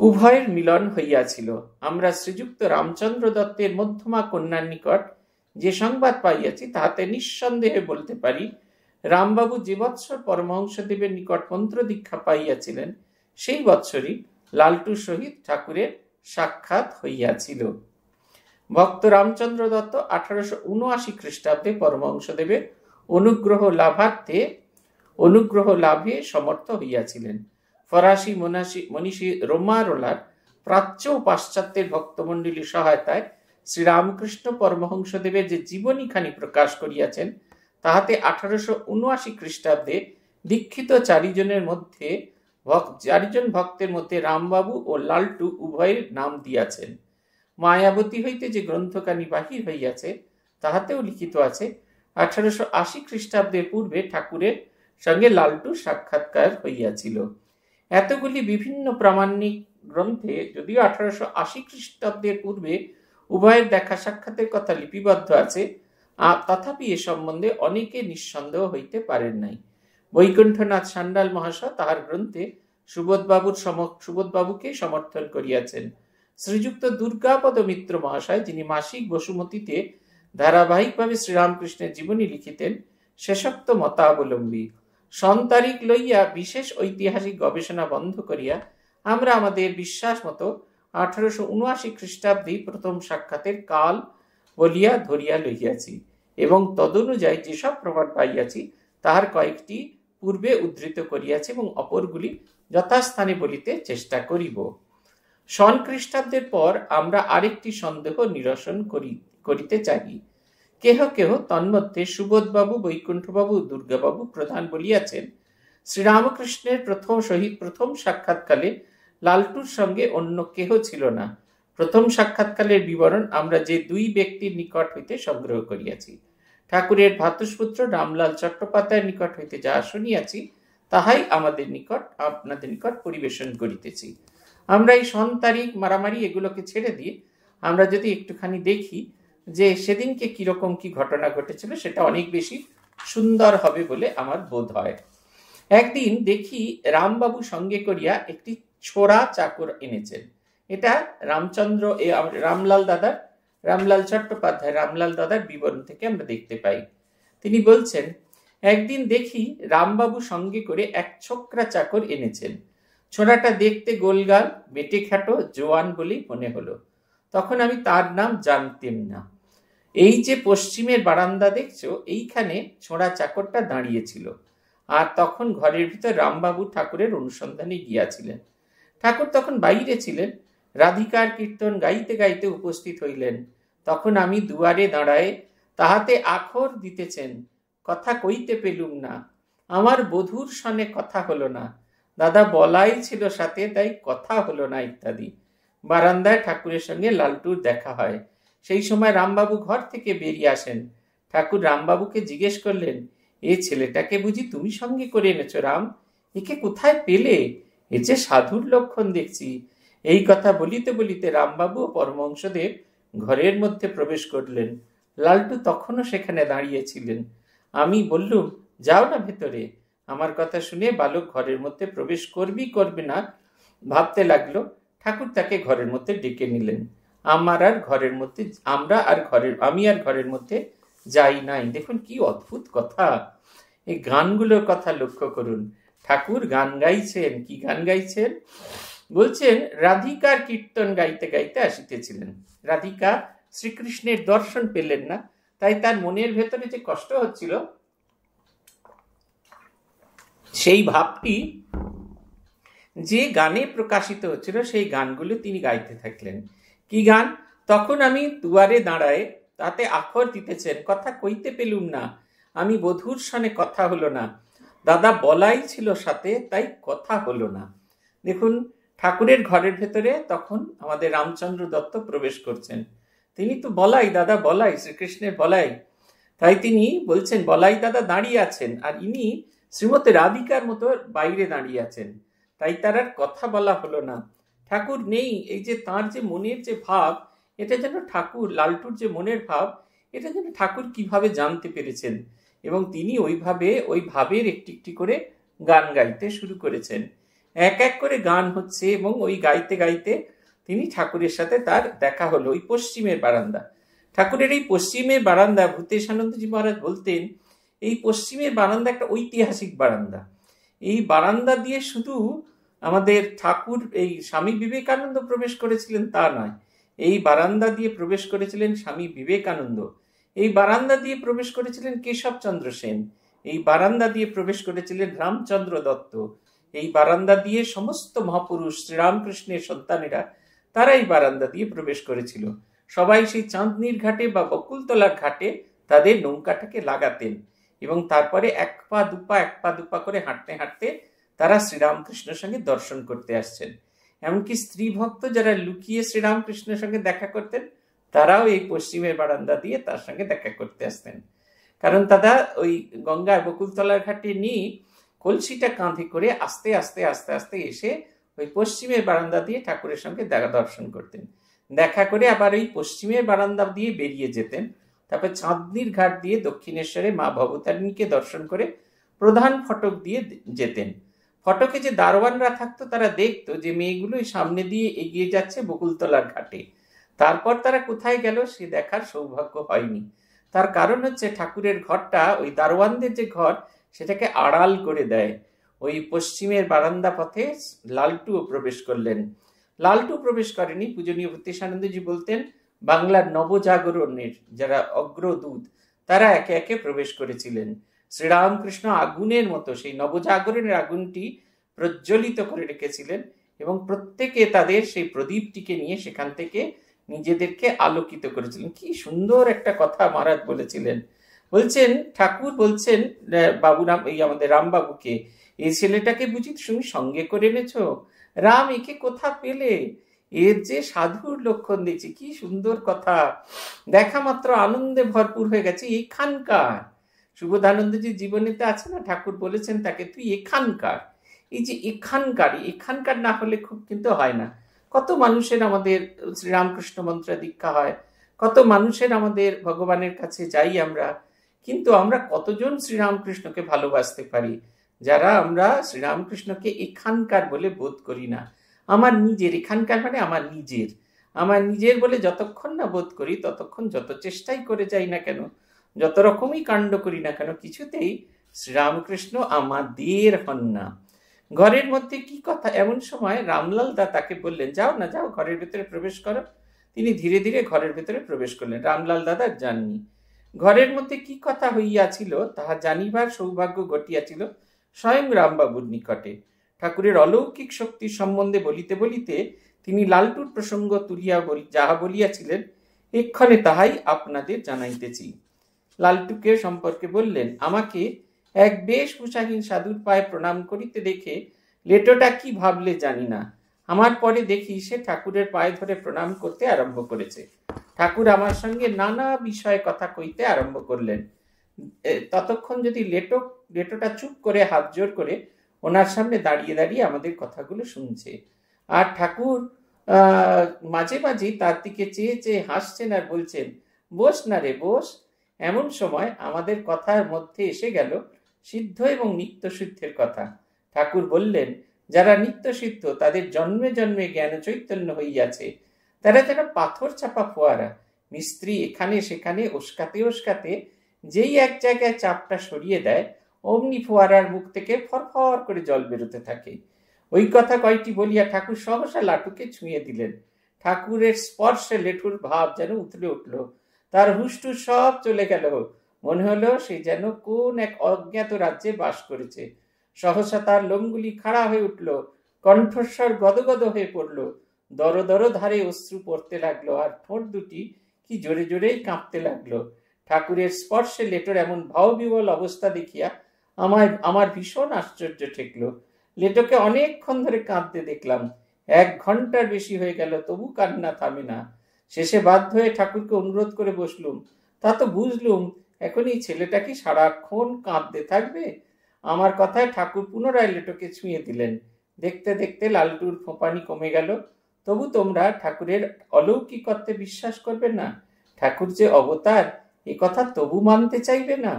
উভয়ের মিলন হইয়াছিল আমরা শ্রীযুক্ত রামচন্দ্র দত্তের মধ্যমা কন্যার নিকট যে সংবাদ পাইয়াছি তাহাতে নিঃসন্দেহে বলতে পারি রামবাবু যে বৎসর পরমহংসদেবের নিকট মন্ত্র দীক্ষা পাইয়াছিলেন সেই বৎসরই লালটুর সহিত ঠাকুরের সাক্ষাৎ হইয়াছিল ভক্ত রামচন্দ্র দত্ত আঠারোশো উনআশি খ্রিস্টাব্দে পরমহংসদেবের অনুগ্রহ লাভার্থে অনুগ্রহ লাভে সমর্থ হইয়াছিলেন ফরাসি মনাসি মনীষী রোমারোলার প্রাচ্য ও পাশ্চাত্যের ভক্তমণ্ডলীর সহায়তায় শ্রীরামকৃষ্ণ পরমহংসদেবের যে জীবনীখানি প্রকাশ করিয়াছেন তাহাতে আঠারোশো উনআশি খ্রিস্টাব্দে দীক্ষিত চারিজনের মধ্যে চারিজন ভক্তের মধ্যে রামবাবু ও লালটু উভয়ের নাম দিয়াছেন মায়াবতী হইতে যে গ্রন্থকানি বাহির হইয়াছে তাহাতেও লিখিত আছে আঠারোশো আশি খ্রিস্টাব্দের পূর্বে ঠাকুরের সঙ্গে লালটু সাক্ষাৎকার হইয়াছিল এতগুলি বিভিন্ন প্রামাণিক গ্রন্থে যদিও আঠারোশো আশি খ্রিস্টাব্দের পূর্বে উভয়ের দেখা সাক্ষাতের কথা লিপিবদ্ধ আছে আর তথাপি এ সম্বন্ধে অনেকে নিঃসন্দেহ হইতে পারেন নাই বৈকুণ্ঠনাথ সান্ডাল মহাশয় তাহার গ্রন্থে সুবোধবাবুর সুবোধবাবুকে সমর্থন করিয়াছেন শ্রীযুক্ত দুর্গাপদ মিত্র মহাশয় যিনি মাসিক বসুমতিতে ধারাবাহিকভাবে শ্রীরামকৃষ্ণের জীবনী লিখিতেন শেষক্ত মতাবলম্বী সন তারিখ লইয়া বিশেষ ঐতিহাসিক গবেষণা বন্ধ করিয়া আমরা আমাদের বিশ্বাস মতো আঠারোশো উনআশি খ্রিস্টাব্দে প্রথম সাক্ষাতের কাল বলিয়া ধরিয়া লইয়াছি এবং তদনুযায়ী যেসব প্রমাণ পাইয়াছি তাহার কয়েকটি পূর্বে উদ্ধৃত করিয়াছি এবং অপরগুলি যথাস্থানে বলিতে চেষ্টা করিব সন খ্রিস্টাব্দের পর আমরা আরেকটি সন্দেহ নিরসন করি করিতে চাই কেহ কেহ তন্মধ্যে সুবোধবাবু বৈকুণ্ঠবাবু দুর্গাবাবু প্রধান বলিয়াছেন শ্রীরামকৃষ্ণের প্রথম সহিত প্রথম সাক্ষাৎকালে লালটুর সঙ্গে অন্য কেহ ছিল না প্রথম সাক্ষাৎকালের বিবরণ আমরা যে দুই ব্যক্তির নিকট হইতে সংগ্রহ করিয়াছি ঠাকুরের ভাতুষপুত্র রামলাল চট্টোপাধ্যায়ের নিকট হইতে যাহা শুনিয়াছি তাহাই আমাদের নিকট আপনাদের নিকট পরিবেশন করিতেছি আমরা এই সন তারিখ মারামারি এগুলোকে ছেড়ে দিয়ে আমরা যদি একটুখানি দেখি যে সেদিনকে কীরকম কি ঘটনা ঘটেছিল সেটা অনেক বেশি সুন্দর হবে বলে আমার বোধ হয় একদিন দেখি রামবাবু সঙ্গে করিয়া একটি ছোড়া চাকর এনেছেন এটা রামচন্দ্র রামলাল দাদার রামলাল চট্টোপাধ্যায় রামলাল দাদার বিবরণ থেকে আমরা দেখতে পাই তিনি বলছেন একদিন দেখি রামবাবু সঙ্গে করে এক ছোকরা চাকর এনেছেন ছোড়াটা দেখতে গোলগাল বেটে খাটো জোয়ান বলেই মনে হলো তখন আমি তার নাম জানতেম না এই যে পশ্চিমের বারান্দা দেখছো এইখানে ছোঁড়া চাকরটা দাঁড়িয়েছিল আর তখন ঘরের ভিতর রামবাবু ঠাকুরের অনুসন্ধানে গিয়াছিলেন ঠাকুর তখন বাইরে ছিলেন রাধিকার কীর্তন গাইতে গাইতে উপস্থিত হইলেন তখন আমি দুয়ারে দাঁড়ায় তাহাতে আখর দিতেছেন কথা কইতে পেলুম না আমার বধুর সনে কথা হলো না দাদা বলাই ছিল সাথে তাই কথা হলো না ইত্যাদি বারান্দায় ঠাকুরের সঙ্গে লালটুর দেখা হয় সেই সময় রামবাবু ঘর থেকে বেরিয়ে আসেন ঠাকুর রামবাবুকে জিজ্ঞেস করলেন এ ছেলেটাকে বুঝি তুমি সঙ্গে করে এনেছো রাম একে কোথায় পেলে এ যে সাধুর লক্ষণ দেখছি এই কথা বলিতে বলিতে রামবাবু ও পরমংশদেব ঘরের মধ্যে প্রবেশ করলেন লালটু তখনও সেখানে দাঁড়িয়েছিলেন আমি বললুম যাও না ভেতরে আমার কথা শুনে বালক ঘরের মধ্যে প্রবেশ করবি করবে না ভাবতে লাগলো ঠাকুর তাকে ঘরের মধ্যে ডেকে নিলেন আমার আর ঘরের মধ্যে আমরা আর ঘরের আমি আর ঘরের মধ্যে যাই নাই দেখুন কি অদ্ভুত কথা এই গানগুলোর কথা লক্ষ্য করুন ঠাকুর গান গাইছেন কি গান গাইছেন বলছেন রাধিকার কীর্তন গাইতে গাইতে আসিতেছিলেন রাধিকা শ্রীকৃষ্ণের দর্শন পেলেন না তাই তার মনের ভেতরে যে কষ্ট হচ্ছিল সেই ভাবটি যে গানে প্রকাশিত হচ্ছিল সেই গানগুলো তিনি গাইতে থাকলেন কি গান তখন আমি দুয়ারে দাঁড়ায় তাতে আখর দিতেছেন কথা কইতে পেলুম না আমি বধুর সনে কথা হলো না দাদা বলাই ছিল সাথে তাই কথা হলো না দেখুন ঠাকুরের ঘরের ভেতরে তখন আমাদের রামচন্দ্র দত্ত প্রবেশ করছেন তিনি তো বলাই দাদা বলাই শ্রীকৃষ্ণের বলাই তাই তিনি বলছেন বলাই দাদা দাঁড়িয়ে আছেন আর ইনি শ্রীমতী রাধিকার মতো বাইরে দাঁড়িয়ে আছেন তাই তার আর কথা বলা হলো না ঠাকুর নেই এই যে তার যে মনের যে ভাব এটা যেন ঠাকুর লালটুর যে মনের ভাব এটা যেন ঠাকুর কিভাবে জানতে পেরেছেন এবং তিনি ওইভাবে ওই ভাবের একটি একটি করে গান গাইতে শুরু করেছেন এক এক করে গান হচ্ছে এবং ওই গাইতে গাইতে তিনি ঠাকুরের সাথে তার দেখা হলো ওই পশ্চিমের বারান্দা ঠাকুরের এই পশ্চিমের বারান্দা ভূতেশানন্দজি মহারাজ বলতেন এই পশ্চিমের বারান্দা একটা ঐতিহাসিক বারান্দা এই বারান্দা দিয়ে শুধু আমাদের ঠাকুর এই স্বামী বিবেকানন্দ প্রবেশ করেছিলেন তা নয় এই বারান্দা দিয়ে প্রবেশ করেছিলেন স্বামী বিবেকানন্দ এই বারান্দা দিয়ে প্রবেশ করেছিলেন কেশবচন্দ্র সেন এই বারান্দা দিয়ে প্রবেশ করেছিলেন রামচন্দ্র দত্ত এই বারান্দা দিয়ে সমস্ত মহাপুরুষ শ্রীরামকৃষ্ণের সন্তানেরা তারা এই বারান্দা দিয়ে প্রবেশ করেছিল সবাই সেই চাঁদনির ঘাটে বা বকুলতলার ঘাটে তাদের নৌকাটাকে লাগাতেন এবং তারপরে এক পা দুপা এক পা দুপা করে হাঁটতে হাঁটতে তারা শ্রীরামকৃষ্ণের সঙ্গে দর্শন করতে আসছেন এমনকি স্ত্রী ভক্ত যারা লুকিয়ে শ্রীরামকৃষ্ণের সঙ্গে দেখা করতেন তারাও এই পশ্চিমের বারান্দা দিয়ে তার সঙ্গে দেখা করতে আসতেন কারণ তারা ওই গঙ্গার বকুলতলার ঘাটে নিয়ে কলসিটা কাঁধে করে আস্তে আস্তে আস্তে আস্তে এসে ওই পশ্চিমের বারান্দা দিয়ে ঠাকুরের সঙ্গে দেখা দর্শন করতেন দেখা করে আবার ওই পশ্চিমের বারান্দা দিয়ে বেরিয়ে যেতেন তারপর চাঁদনির ঘাট দিয়ে দক্ষিণেশ্বরে মা ভবতারিণীকে দর্শন করে প্রধান ফটক দিয়ে যেতেন ফটকে যে দারোয়ানরা থাকতো তারা দেখতো যে মেয়েগুলো সামনে দিয়ে এগিয়ে যাচ্ছে বকুলতলার ঘাটে তারপর তারা কোথায় গেল সে দেখার সৌভাগ্য হয়নি তার কারণ হচ্ছে ঠাকুরের ঘরটা ওই দারোয়ানদের যে ঘর সেটাকে আড়াল করে দেয় ওই পশ্চিমের বারান্দা পথে লালটুও প্রবেশ করলেন লালটু প্রবেশ করেনি পূজনীয় প্রত্যেশানন্দজি বলতেন বাংলার নবজাগরণের যারা অগ্রদূত তারা একে একে প্রবেশ করেছিলেন শ্রীরামকৃষ্ণ আগুনের মতো সেই নবজাগরণের আগুনটি প্রজ্বলিত করে রেখেছিলেন এবং প্রত্যেকে তাদের সেই প্রদীপটিকে নিয়ে সেখান থেকে নিজেদেরকে আলোকিত করেছিলেন কি সুন্দর একটা কথা মহারাজ বলেছিলেন বলছেন ঠাকুর বলছেন বাবু রাম এই আমাদের রামবাবুকে এই ছেলেটাকে বুঝি তুমি সঙ্গে করে এনেছ রাম একে কোথা পেলে এর যে সাধুর লক্ষণ দিয়েছে কি সুন্দর কথা দেখা মাত্র আনন্দে ভরপুর হয়ে গেছে এখানকার সুবোধানন্দজি জীবনীতে আছে না ঠাকুর বলেছেন তাকে তুই এখানকার এই যে এখানকার এখানকার না হলে খুব কিন্তু হয় না কত মানুষের আমাদের শ্রীরামকৃষ্ণ মন্ত্র দীক্ষা হয় কত মানুষের আমাদের ভগবানের কাছে যাই আমরা কিন্তু আমরা কতজন শ্রীরামকৃষ্ণকে ভালোবাসতে পারি যারা আমরা শ্রীরামকৃষ্ণকে এখানকার বলে বোধ করি না আমার নিজের এখানকার মানে আমার নিজের আমার নিজের বলে যতক্ষণ না বোধ করি ততক্ষণ যত চেষ্টাই করে যাই না কেন যত রকমই কাণ্ড করি না কেন কিছুতেই শ্রীরামকৃষ্ণ আমাদের হন না ঘরের মধ্যে কি কথা এমন সময় রামলাল দা তাকে বললেন যাও না যাও ঘরের ভেতরে প্রবেশ করো তিনি ধীরে ধীরে ঘরের ভেতরে প্রবেশ করলেন রামলাল দাদা যাননি ঘরের মধ্যে কি কথা হইয়াছিল তাহা জানিবার সৌভাগ্য ঘটিয়াছিল স্বয়ং রামবাবুর নিকটে ঠাকুরের অলৌকিক শক্তির সম্বন্ধে বলিতে বলিতে তিনি লালটুর প্রসঙ্গ তুলিয়া যাহা বলিয়াছিলেন এক্ষণে তাহাই আপনাদের জানাইতেছি লালটুকে সম্পর্কে বললেন আমাকে এক বেশ পোশাকহীন সাধুর পায়ে প্রণাম করিতে দেখে লেটোটা কি ভাবলে জানি না আমার পরে দেখি সে ঠাকুরের পায়ে ধরে প্রণাম করতে আরম্ভ করেছে ঠাকুর আমার সঙ্গে নানা বিষয়ে কথা কইতে আরম্ভ করলেন ততক্ষণ যদি লেটো লেটোটা চুপ করে হাত জোর করে ওনার সামনে দাঁড়িয়ে দাঁড়িয়ে আমাদের কথাগুলো শুনছে আর ঠাকুর মাঝে মাঝে তার দিকে চেয়ে চেয়ে হাসছেন আর বলছেন বস না রে বস এমন সময় আমাদের কথার মধ্যে এসে গেল সিদ্ধ এবং নিত্য সিদ্ধের কথা ঠাকুর বললেন যারা নিত্য সিদ্ধ তাদের জন্মে জন্মে জ্ঞান চৈতন্য হইয়াছে তারা যেন পাথর চাপা ফোয়ারা মিস্ত্রি এখানে সেখানে উস্কাতে উস্কাতে যেই এক জায়গায় চাপটা সরিয়ে দেয় অমনি ফোয়ারার মুখ থেকে ফরফর করে জল বেরোতে থাকে ওই কথা কয়টি বলিয়া ঠাকুর সহসা লাটুকে ছুঁয়ে দিলেন ঠাকুরের স্পর্শে লেঠুর ভাব যেন উতলে উঠল তার হুষ্টু সব চলে গেল মনে হলো সে যেন কোন এক অজ্ঞাত রাজ্যে বাস করেছে সহসা তার লোমগুলি খাড়া হয়ে উঠল কণ্ঠস্বর গদগদ হয়ে পড়লো দর দর ধারে অশ্রু পড়তে লাগলো আর ঠোঁট দুটি কি জোরে জোরেই কাঁপতে লাগলো ঠাকুরের স্পর্শে লেটোর এমন ভাববিবল অবস্থা দেখিয়া আমার আমার ভীষণ আশ্চর্য ঠেকলো লেটোকে অনেকক্ষণ ধরে কাঁদতে দেখলাম এক ঘন্টার বেশি হয়ে গেল তবু কান্না থামে না শেষে বাধ্য হয়ে ঠাকুরকে অনুরোধ করে বসলুম তা তো বুঝলুম এখন এই ছেলেটা কি সারাক্ষণ কাঁদতে থাকবে আমার কথায় ঠাকুর পুনরায় লেটোকে ছুঁয়ে দিলেন দেখতে দেখতে লালটুর ফোঁপানি কমে গেল তবু তোমরা ঠাকুরের অলৌকিকত্বে বিশ্বাস করবে না ঠাকুর যে অবতার এ কথা তবু মানতে চাইবে না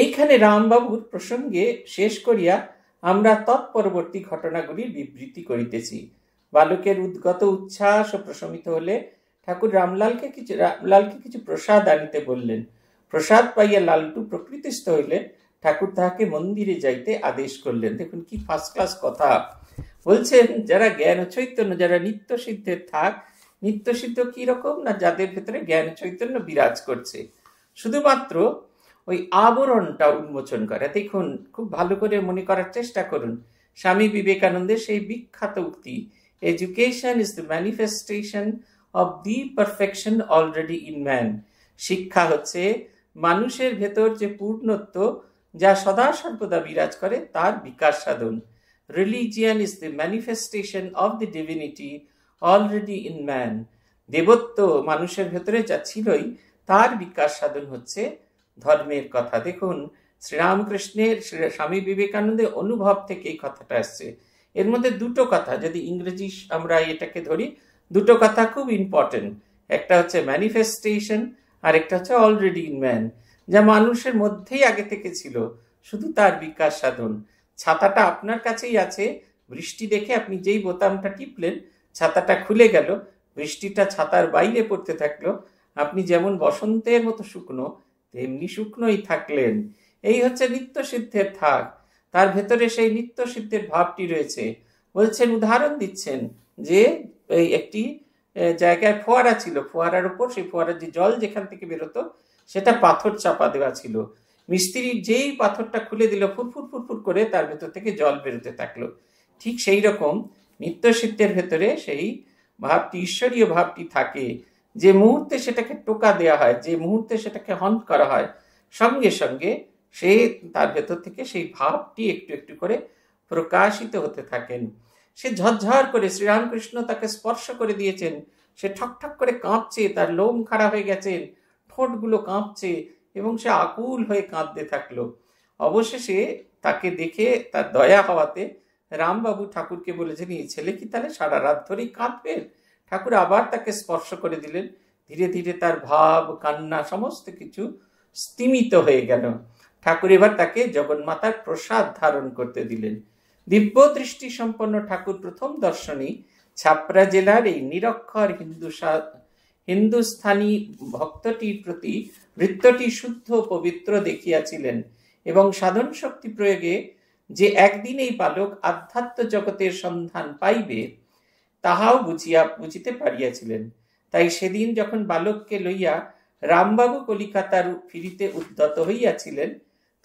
এইখানে রামবাবুর প্রসঙ্গে শেষ করিয়া আমরা তৎপরবর্তী ঘটনাগুলির বিবৃতি করিতেছি বালকের উদ্গত উচ্ছ্বাস ও প্রশমিত হলে ঠাকুর রামলালকে কিছু রামলালকে কিছু প্রসাদ আনিতে বললেন প্রসাদ পাইয়া লালটু প্রকৃতিস্থ হইলে ঠাকুর তাহাকে মন্দিরে যাইতে আদেশ করলেন দেখুন কি ফার্স্ট ক্লাস কথা বলছেন যারা জ্ঞান চৈতন্য যারা নিত্য সিদ্ধের থাক নিত্য সিদ্ধ কি রকম না যাদের ভেতরে জ্ঞান চৈতন্য বিরাজ করছে শুধুমাত্র ওই আবরণটা উন্মোচন করে দেখুন খুব ভালো করে মনে করার চেষ্টা করুন স্বামী বিবেকানন্দের সেই বিখ্যাত উক্তি education is the manifestation of the perfection already in man শিক্ষা হচ্ছে মানুষের ভেতর যে পূর্ণত্ব যা সদা সর্বদা বিরাজ করে তার বিকাশ সাধন religion is the manifestation of the divinity already in man দেবত্ব মানুষের ভেতরে যা ছিলই তার বিকাশ সাধন হচ্ছে ধর্মের কথা দেখুন শ্রীরামকৃষ্ণের স্বামী বিবেকানন্দের অনুভব থেকে এই কথাটা আসছে এর মধ্যে দুটো কথা যদি ইংরেজি আমরা এটাকে ধরি দুটো কথা খুব ইম্পর্টেন্ট একটা হচ্ছে ম্যানিফেস্টেশন আর একটা হচ্ছে অলরেডি ইন ম্যান যা মানুষের মধ্যেই আগে থেকে ছিল শুধু তার বিকাশ সাধন ছাতাটা আপনার কাছেই আছে বৃষ্টি দেখে আপনি যেই বোতামটা টিপলেন ছাতাটা খুলে গেল বৃষ্টিটা ছাতার বাইরে পড়তে থাকলো আপনি যেমন বসন্তের মতো শুকনো তেমনি শুকনোই থাকলেন এই হচ্ছে নিত্য সিদ্ধের থাক তার ভেতরে সেই নিত্য সিদ্ধের ভাবটি রয়েছে বলছেন উদাহরণ দিচ্ছেন যে এই একটি জায়গায় ফোয়ারা ছিল ফোয়ারার উপর সেই ফোয়ারার যে জল যেখান থেকে বেরোতো সেটা পাথর চাপা দেওয়া ছিল মিস্ত্রি যেই পাথরটা খুলে দিল ফুরফুর ফুরফুর করে তার ভেতর থেকে জল বেরোতে থাকলো ঠিক সেই রকম নিত্যশিত্যের ভেতরে সেই ভাবটি ঈশ্বরীয় ভাবটি থাকে যে মুহূর্তে সেটাকে টোকা দেয়া হয় যে মুহূর্তে সেটাকে হন্ট করা হয় সঙ্গে সঙ্গে সে তার ভেতর থেকে সেই ভাবটি একটু একটু করে প্রকাশিত হতে থাকেন সে ঝরঝর করে শ্রীরামকৃষ্ণ তাকে স্পর্শ করে দিয়েছেন সে ঠকঠক করে কাঁপছে তার লোম খাড়া হয়ে গেছেন ঠোঁটগুলো কাঁপছে এবং সে আকুল হয়ে কাঁদতে থাকলো অবশেষে তাকে দেখে তার দয়া হওয়াতে রামবাবু ঠাকুরকে বলেছেন এই ছেলে কি তাহলে সারা রাত ধরেই কাঁদবেন ঠাকুর আবার তাকে স্পর্শ করে দিলেন ধীরে ধীরে তার ভাব কান্না সমস্ত কিছু স্তিমিত হয়ে গেল ঠাকুর এবার তাকে জগন্মাতার প্রসাদ ধারণ করতে দিলেন দিব্য দৃষ্টি সম্পন্ন ঠাকুর প্রথম দর্শনী ছাপরা জেলার এই নিরক্ষর হিন্দু হিন্দুস্থানী ভক্তটির প্রতি বৃত্তটি শুদ্ধ পবিত্র দেখিয়াছিলেন এবং সাধন শক্তি প্রয়োগে যে একদিন এই বালক আধ্যাত্ম জগতের সন্ধান পাইবে তাহাও বুঝিয়া বুঝিতে পারিয়াছিলেন তাই সেদিন যখন বালককে লইয়া রামবাবু কলিকাতার ফিরিতে উদ্যত হইয়াছিলেন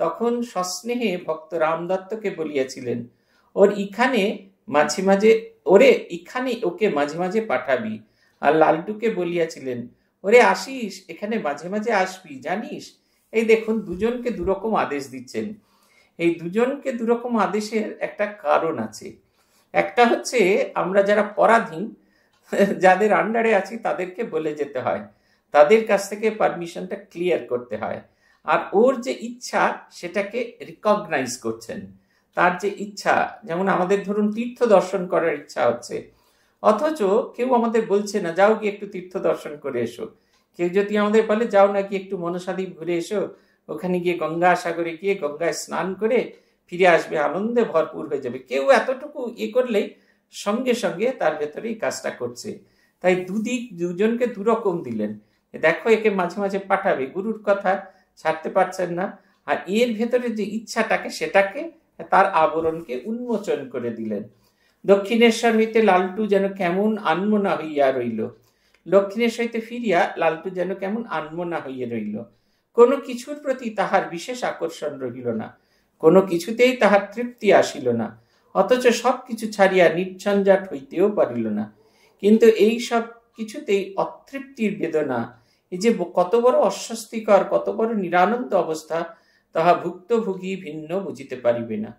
তখন সস্নেহে ভক্ত রামদত্তকে বলিয়াছিলেন ওর ইখানে মাঝে মাঝে ওরে ইখানে ওকে মাঝে মাঝে পাঠাবি আর লালটুকে বলিয়াছিলেন ওরে আসিস এখানে মাঝে মাঝে আসবি জানিস এই দেখুন দুজনকে দুরকম আদেশ দিচ্ছেন এই দুজনকে দুরকম আদেশের একটা কারণ আছে একটা হচ্ছে আমরা যারা পরাধীন যাদের আন্ডারে আছি তাদেরকে বলে যেতে হয় তাদের কাছ থেকে পারমিশনটা ক্লিয়ার করতে হয় আর ওর যে ইচ্ছা সেটাকে রিকগনাইজ করছেন তার যে ইচ্ছা যেমন আমাদের ধরুন তীর্থ দর্শন করার ইচ্ছা হচ্ছে অথচ কেউ আমাদের বলছে না যাও কি একটু তীর্থ দর্শন করে এসো কেউ যদি আমাদের বলে যাও নাকি একটু মনসাদী ঘুরে এসো ওখানে গিয়ে গঙ্গা সাগরে গিয়ে গঙ্গায় স্নান করে ফিরে আসবে আনন্দে ভরপুর হয়ে যাবে কেউ এতটুকু ইয়ে করলেই সঙ্গে সঙ্গে তার ভেতরেই কাজটা করছে তাই দুদিক দুজনকে দুরকম দিলেন দেখো একে মাঝে মাঝে পাঠাবে গুরুর কথা ছাড়তে পারছেন না আর এর ভেতরে যে ইচ্ছাটাকে সেটাকে তার আবরণকে উন্মোচন করে দিলেন দক্ষিণেশ্বর হইতে লালটু যেন কেমন আনমনা হইয়া রইল দক্ষিণেশ্বর হইতে ফিরিয়া লালটু যেন কেমন আনমনা হইয়া রইল কোনো কিছুর প্রতি তাহার বিশেষ আকর্ষণ রহিল না কোনো কিছুতেই তাহার তৃপ্তি আসিল না অথচ সব কিছু ছাড়িয়া নির্ঝঞ্ঝাট হইতেও পারিল না কিন্তু এই সব কিছুতেই অতৃপ্তির বেদনা এই যে কত বড় অস্বস্তিকর কত বড় নিরানন্দ অবস্থা তাহা ভুক্তভোগী ভিন্ন বুঝিতে পারিবে না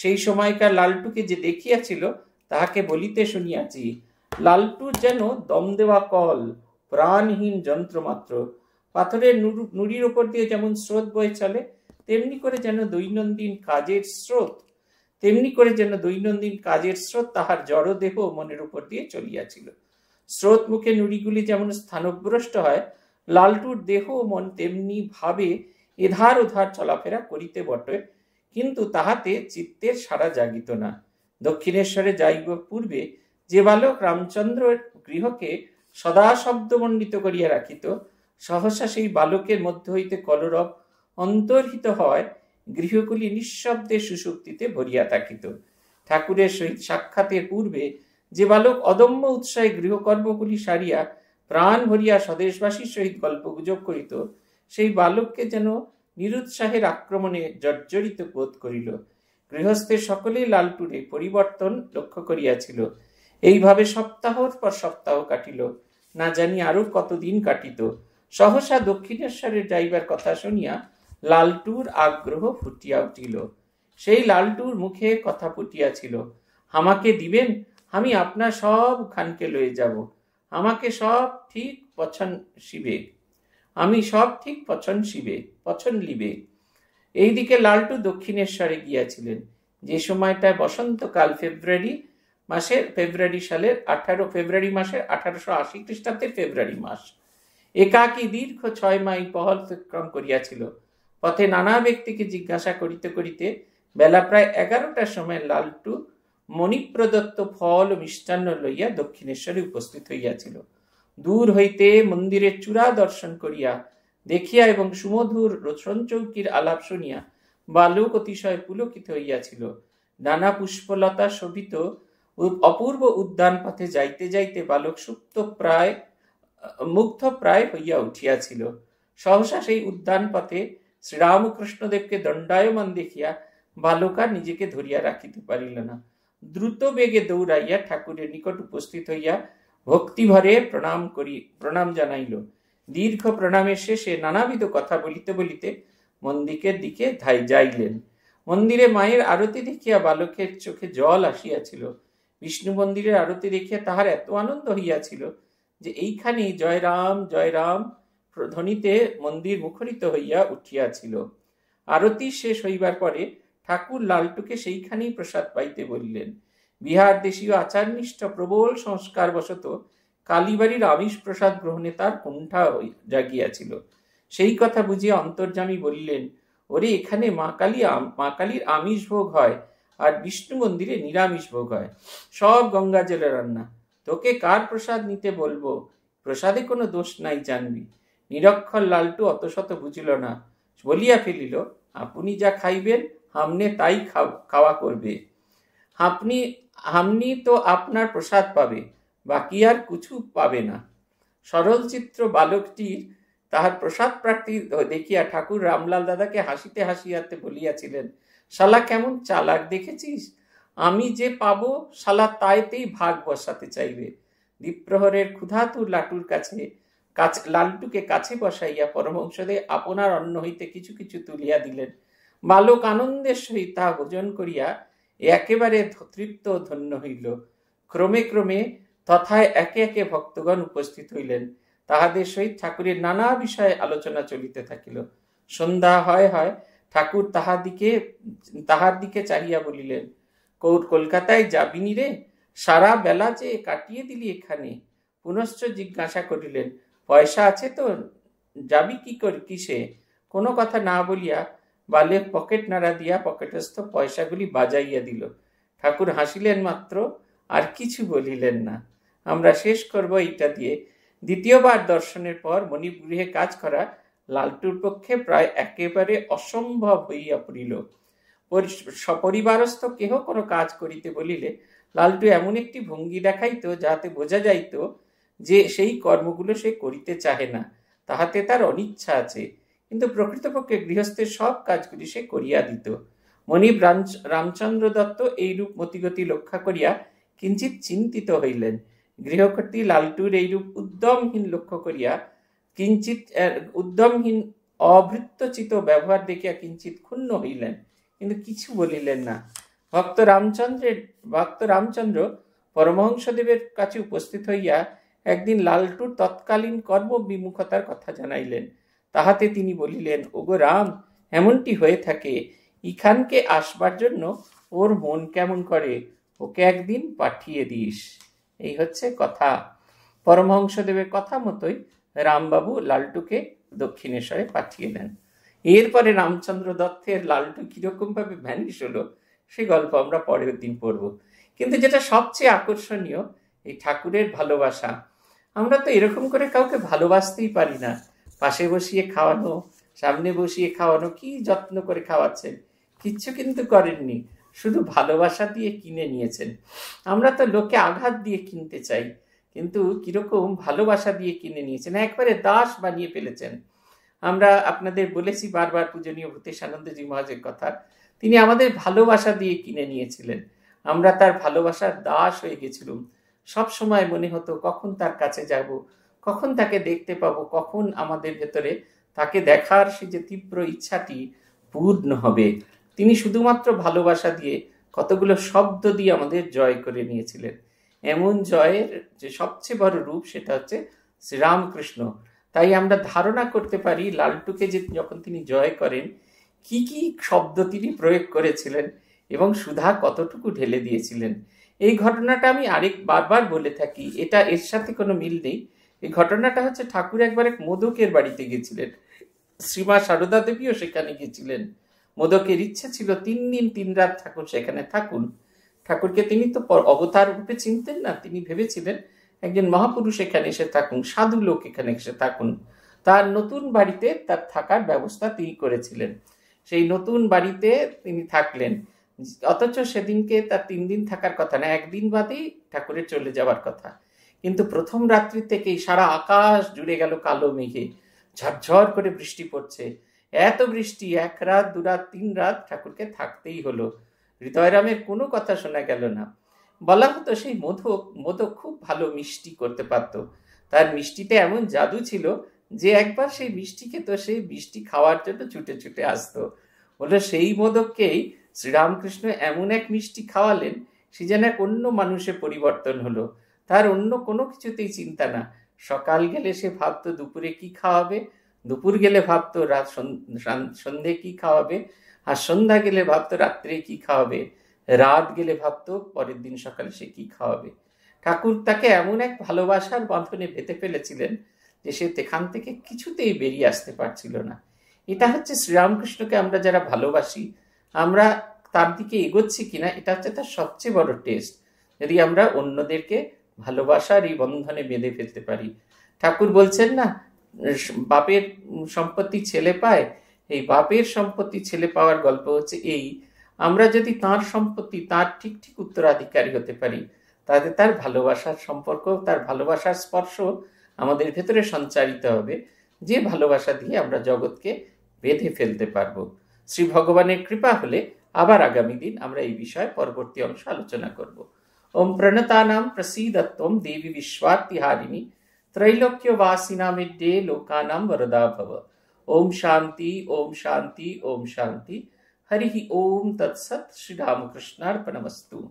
সেই সময়কার লালটুকে যে দেখিয়াছিল তাহাকে বলিতে শুনিয়াছি লালটু যেন দম দেওয়া কল প্রাণহীন যন্ত্রমাত্র পাথরের নুড়ির ওপর দিয়ে যেমন স্রোত বয়ে চলে তেমনি করে যেন দৈনন্দিন কাজের স্রোত তেমনি করে যেন দৈনন্দিন কাজের স্রোত তাহার জড়দেহ মনের উপর দিয়ে চলিয়াছিল স্রোত মুখে নুড়িগুলি যেমন স্থানভ্রষ্ট হয় লালটুর দেহ মন তেমনি ভাবে এধার ওধার চলাফেরা করিতে বটে কিন্তু তাহাতে চিত্তের সারা জাগিত না দক্ষিণেশ্বরে যাইব পূর্বে যে বালক রামচন্দ্রের গৃহকে সদা শব্দমণ্ডিত করিয়া রাখিত সহসা সেই বালকের মধ্য হইতে কলরব অন্তর্হিত হয় গৃহগুলি নিঃশব্দে সুশক্তিতে ভরিয়া থাকিত ঠাকুরের সহিত সাক্ষাতের পূর্বে যে বালক অদম্য উৎসাহে গৃহকর্মগুলি সারিয়া প্রাণ ভরিয়া স্বদেশবাসীর সহিত গল্প গুজব করিত সেই বালককে যেন নিরুৎসাহের আক্রমণে জর্জরিত বোধ করিল গৃহস্থের সকলেই লালটুরে পরিবর্তন লক্ষ্য করিয়াছিল এইভাবে সপ্তাহর পর সপ্তাহ কাটিল না জানি আরো কতদিন কাটিত সহসা দক্ষিণেশ্বরের যাইবার কথা শুনিয়া লালটুর আগ্রহ ফুটিয়া উঠিল সেই লালটুর মুখে কথা ফুটিয়াছিল আমাকে দিবেন আমি আপনার সব খানকে লয়ে যাব আমাকে সব ঠিক পছন্দ শিবে আমি সব ঠিক পছন্দ শিবে পছন্দ লিবে এইদিকে লালটু দক্ষিণেশ্বরে গিয়াছিলেন যে সময়টায় বসন্তকাল ফেব্রুয়ারি মাসের ফেব্রুয়ারি সালের আঠারো ফেব্রুয়ারি মাসের আঠারোশো আশি খ্রিস্টাব্দের ফেব্রুয়ারি মাস একাকী দীর্ঘ ছয় মাই পহল অতিক্রম করিয়াছিল পথে নানা ব্যক্তিকে জিজ্ঞাসা করিতে করিতে বেলা প্রায় এগারোটার সময় লালটু মণিপ্রদত্ত ফল ও মিষ্টান্ন লইয়া দক্ষিণেশ্বরে উপস্থিত হইয়াছিল দূর হইতে মন্দিরের চূড়া দর্শন করিয়া দেখিয়া এবং সুমধুর রোশনচৌকির আলাপ শুনিয়া বালক অতিশয় পুলকিত হইয়াছিল নানা পুষ্পলতা শোভিত অপূর্ব উদ্যান পথে যাইতে যাইতে বালক সুপ্ত প্রায় মুগ্ধ প্রায় হইয়া উঠিয়াছিল সহসা সেই উদ্যান পথে শ্রীরামকৃষ্ণদেবকে দণ্ডায়মান দেখিয়া বালকা নিজেকে ধরিয়া রাখিতে পারিল না দ্রুত বেগে দৌড়াইয়া ঠাকুরের নিকট উপস্থিত হইয়া ভক্তিভরে প্রণাম করি প্রণাম জানাইল দীর্ঘ প্রণামের শেষে নানাবিধ কথা বলিতে বলিতে মন্দিরের দিকে ধাই যাইলেন মন্দিরে মায়ের আরতি দেখিয়া বালকের চোখে জল আসিয়াছিল বিষ্ণু মন্দিরের আরতি দেখিয়া তাহার এত আনন্দ হইয়াছিল যে এইখানেই জয়রাম জয়রাম ধ্বনিতে মন্দির মুখরিত হইয়া উঠিয়াছিল আরতি শেষ হইবার পরে ঠাকুর লালটুকে সেইখানেই প্রসাদ পাইতে বলিলেন বিহার দেশীয় আচারনিষ্ঠ প্রবল সংস্কার বশত কালীবাড়ির আবিষ প্রসাদ গ্রহণে তার কুণ্ঠা জাগিয়াছিল সেই কথা বুঝিয়ে অন্তর্যামী বলিলেন ওরে এখানে মা কালী মা কালীর আমিষ ভোগ হয় আর বিষ্ণু মন্দিরে নিরামিষ ভোগ হয় সব গঙ্গা জলে রান্না তোকে কার প্রসাদ নিতে বলবো প্রসাদে কোনো দোষ নাই জানবি নিরক্ষর লালটু অত শত বুঝিল না বলিয়া ফেলিল আপনি যা খাইবেন হামনে তাই খাওয়া করবে আপনি হামনি তো আপনার প্রসাদ পাবে বাকি আর কিছু পাবে না সরল চিত্র বালকটির তাহার প্রসাদ প্রার্থী দেখিয়া ঠাকুর রামলাল দাদাকে হাসিতে হাসিয়াতে বলিয়াছিলেন শালা কেমন চালাক দেখেছিস আমি যে পাবো শালা তাইতেই ভাগ বসাতে চাইবে দ্বীপ্রহরের ক্ষুধাতুর লাটুর কাছে কাছ লালটুকে কাছে বসাইয়া পরমংসদে আপনার অন্ন হইতে কিছু কিছু তুলিয়া দিলেন বালক আনন্দের সহিত তাহা ভোজন করিয়া একেবারে তৃপ্ত ধন্য হইল ক্রমে ক্রমে তথায় একে একে ভক্তগণ উপস্থিত হইলেন তাহাদের সহিত ঠাকুরের নানা বিষয়ে আলোচনা চলিতে থাকিল সন্ধ্যা হয় হয় ঠাকুর তাহাদিকে তাহার দিকে চাহিয়া বলিলেন কৌর কলকাতায় যাবিনি রে সারা বেলা যে কাটিয়ে দিলি এখানে পুনশ্চ জিজ্ঞাসা করিলেন পয়সা আছে তো যাবি কি কর কিসে কোনো কথা না বলিয়া বালে পকেট নাড়া দিয়া পকেটস্থ পয়সাগুলি বাজাইয়া দিল ঠাকুর হাসিলেন মাত্র আর কিছু বলিলেন না আমরা শেষ করব এইটা দিয়ে দ্বিতীয়বার দর্শনের পর মণিপুরে কাজ করা লালটুর পক্ষে প্রায় একেবারে অসম্ভব হইয়া পড়িল সপরিবারস্থ কেহ কোনো কাজ করিতে বলিলে লালটু এমন একটি ভঙ্গি দেখাইত যাতে বোঝা যাইত যে সেই কর্মগুলো সে করিতে চাহে না তাহাতে তার অনিচ্ছা আছে কিন্তু প্রকৃতপক্ষে গৃহস্থের সব কাজগুলি সে করিয়া দিত মণিব রামচন্দ্র দত্ত এইরূপ মতিগতি লক্ষ্য করিয়া কিঞ্চিত চিন্তিত হইলেন গৃহকর্ত্রী লালটুর এইরূপ উদ্যমহীন লক্ষ্য করিয়া কিঞ্চিত উদ্যমহীন অভৃত্যচিত ব্যবহার দেখিয়া কিঞ্চিত ক্ষুণ্ণ হইলেন কিন্তু কিছু বলিলেন না ভক্ত রামচন্দ্রের ভক্ত রামচন্দ্র পরমহংসদেবের কাছে উপস্থিত হইয়া একদিন লালটুর তৎকালীন কর্মবিমুখতার কথা জানাইলেন তাহাতে তিনি বলিলেন ওগো রাম এমনটি হয়ে থাকে ইখানকে আসবার জন্য ওর মন কেমন করে ওকে একদিন পাঠিয়ে দিস এই হচ্ছে কথা পরমহংসদেবের কথা মতোই রামবাবু লালটুকে দক্ষিণেশ্বরে পাঠিয়ে দেন এরপরে রামচন্দ্র দত্তের লালটু কীরকমভাবে ভ্যানিশ হলো সেই গল্প আমরা পরের দিন পড়ব কিন্তু যেটা সবচেয়ে আকর্ষণীয় এই ঠাকুরের ভালোবাসা আমরা তো এরকম করে কাউকে ভালোবাসতেই পারি না পাশে বসিয়ে খাওয়ানো সামনে বসিয়ে খাওয়ানো কি যত্ন করে খাওয়াচ্ছেন কিচ্ছু কিন্তু করেননি শুধু ভালোবাসা দিয়ে কিনে নিয়েছেন আমরা তো লোকে আঘাত দিয়ে কিনতে চাই কিন্তু কিরকম ভালোবাসা দিয়ে কিনে নিয়েছেন একবারে দাস বানিয়ে ফেলেছেন আমরা আপনাদের বলেছি বারবার পূজনীয় ভূতেশানন্দজি মহাজের কথা তিনি আমাদের ভালোবাসা দিয়ে কিনে নিয়েছিলেন আমরা তার ভালোবাসার দাস হয়ে গেছিলাম সব সময় মনে হতো কখন তার কাছে যাব কখন তাকে দেখতে পাব কখন আমাদের ভেতরে তাকে দেখার সে যে তীব্র ইচ্ছাটি পূর্ণ হবে তিনি শুধুমাত্র ভালোবাসা দিয়ে কতগুলো শব্দ দিয়ে আমাদের জয় করে নিয়েছিলেন এমন জয়ের যে সবচেয়ে বড় রূপ সেটা হচ্ছে শ্রীরামকৃষ্ণ তাই আমরা ধারণা করতে পারি লালটুকে যে যখন তিনি জয় করেন কি কি শব্দ তিনি প্রয়োগ করেছিলেন এবং সুধা কতটুকু ঢেলে দিয়েছিলেন এই ঘটনাটা আমি আরেক বারবার বলে থাকি এটা এর সাথে কোনো মিল নেই এই ঘটনাটা হচ্ছে ঠাকুর একবার এক মোদকের বাড়িতে গেছিলেন শ্রীমা সারদা দেবীও সেখানে গেছিলেন মোদকের ইচ্ছে ছিল তিন দিন তিন রাত ঠাকুর সেখানে থাকুন ঠাকুরকে তিনি তো অবতার রূপে চিনতেন না তিনি ভেবেছিলেন একজন মহাপুরুষ এখানে এসে থাকুন সাধু লোক এখানে এসে থাকুন তার নতুন বাড়িতে তার থাকার ব্যবস্থা তিনি করেছিলেন সেই নতুন বাড়িতে তিনি থাকলেন অথচ সেদিনকে তার তিন দিন থাকার কথা না একদিন বাদেই ঠাকুরের চলে যাওয়ার কথা কিন্তু প্রথম রাত্রি থেকেই সারা আকাশ জুড়ে গেল কালো মেঘে ঝরঝর করে বৃষ্টি পড়ছে এত বৃষ্টি এক রাত দু রাত তিন রাত ঠাকুরকে থাকতেই হলো হৃদয়রামের কোনো কথা শোনা গেল না বলা হতো সেই মোদক মোদক খুব ভালো মিষ্টি করতে পারত তার মিষ্টিতে এমন জাদু ছিল যে একবার সেই মিষ্টি খেত সেই মিষ্টি খাওয়ার জন্য ছুটে ছুটে আসতো বলে সেই মোদককেই শ্রীরামকৃষ্ণ এমন এক মিষ্টি খাওয়ালেন সে যেন এক অন্য মানুষে পরিবর্তন হলো তার অন্য কোনো কিছুতেই চিন্তা না সকাল গেলে সে ভাবতো দুপুরে কি খাওয়াবে দুপুর গেলে ভাবতো রাত সন্ধে কি খাওয়াবে আর সন্ধ্যা গেলে ভাবতো রাত্রে কি খাওয়াবে রাত গেলে ভাবতো পরের দিন সকালে সে কি খাওয়াবে ঠাকুর তাকে এমন এক ভালোবাসার বন্ধনে ভেতে ফেলেছিলেন যে সে সেখান থেকে কিছুতেই বেরিয়ে আসতে পারছিল না এটা হচ্ছে শ্রীরামকৃষ্ণকে আমরা যারা ভালোবাসি আমরা তার দিকে এগোচ্ছি কিনা এটা হচ্ছে তার সবচেয়ে বড় টেস্ট যদি আমরা অন্যদেরকে ভালোবাসার এই বন্ধনে বেঁধে ফেলতে পারি ঠাকুর বলছেন না বাপের সম্পত্তি ছেলে পায় এই বাপের সম্পত্তি ছেলে পাওয়ার গল্প হচ্ছে এই আমরা যদি তার সম্পত্তি তার ঠিক ঠিক উত্তরাধিকারী হতে পারি তাতে তার ভালোবাসার সম্পর্ক তার ভালোবাসার স্পর্শ আমাদের ভেতরে সঞ্চারিত হবে যে ভালোবাসা দিয়ে আমরা জগৎকে বেঁধে ফেলতে পারব শ্রী ভগবানের কৃপা হলে আবার আগামী দিন আমরা এই বিষয়ে পরবর্তী অংশ আলোচনা করব ওম প্রণতানাম প্রসীদত্বম দেবী বিশ্বাত্তিহারিণী त्रैलोक्यवासिनामिड्डे लोकानां वरदा भव ओम शांति ओम शांति ओम शांति हरि ओम तत्सत श्री रामकृष्णार्पणमस्तु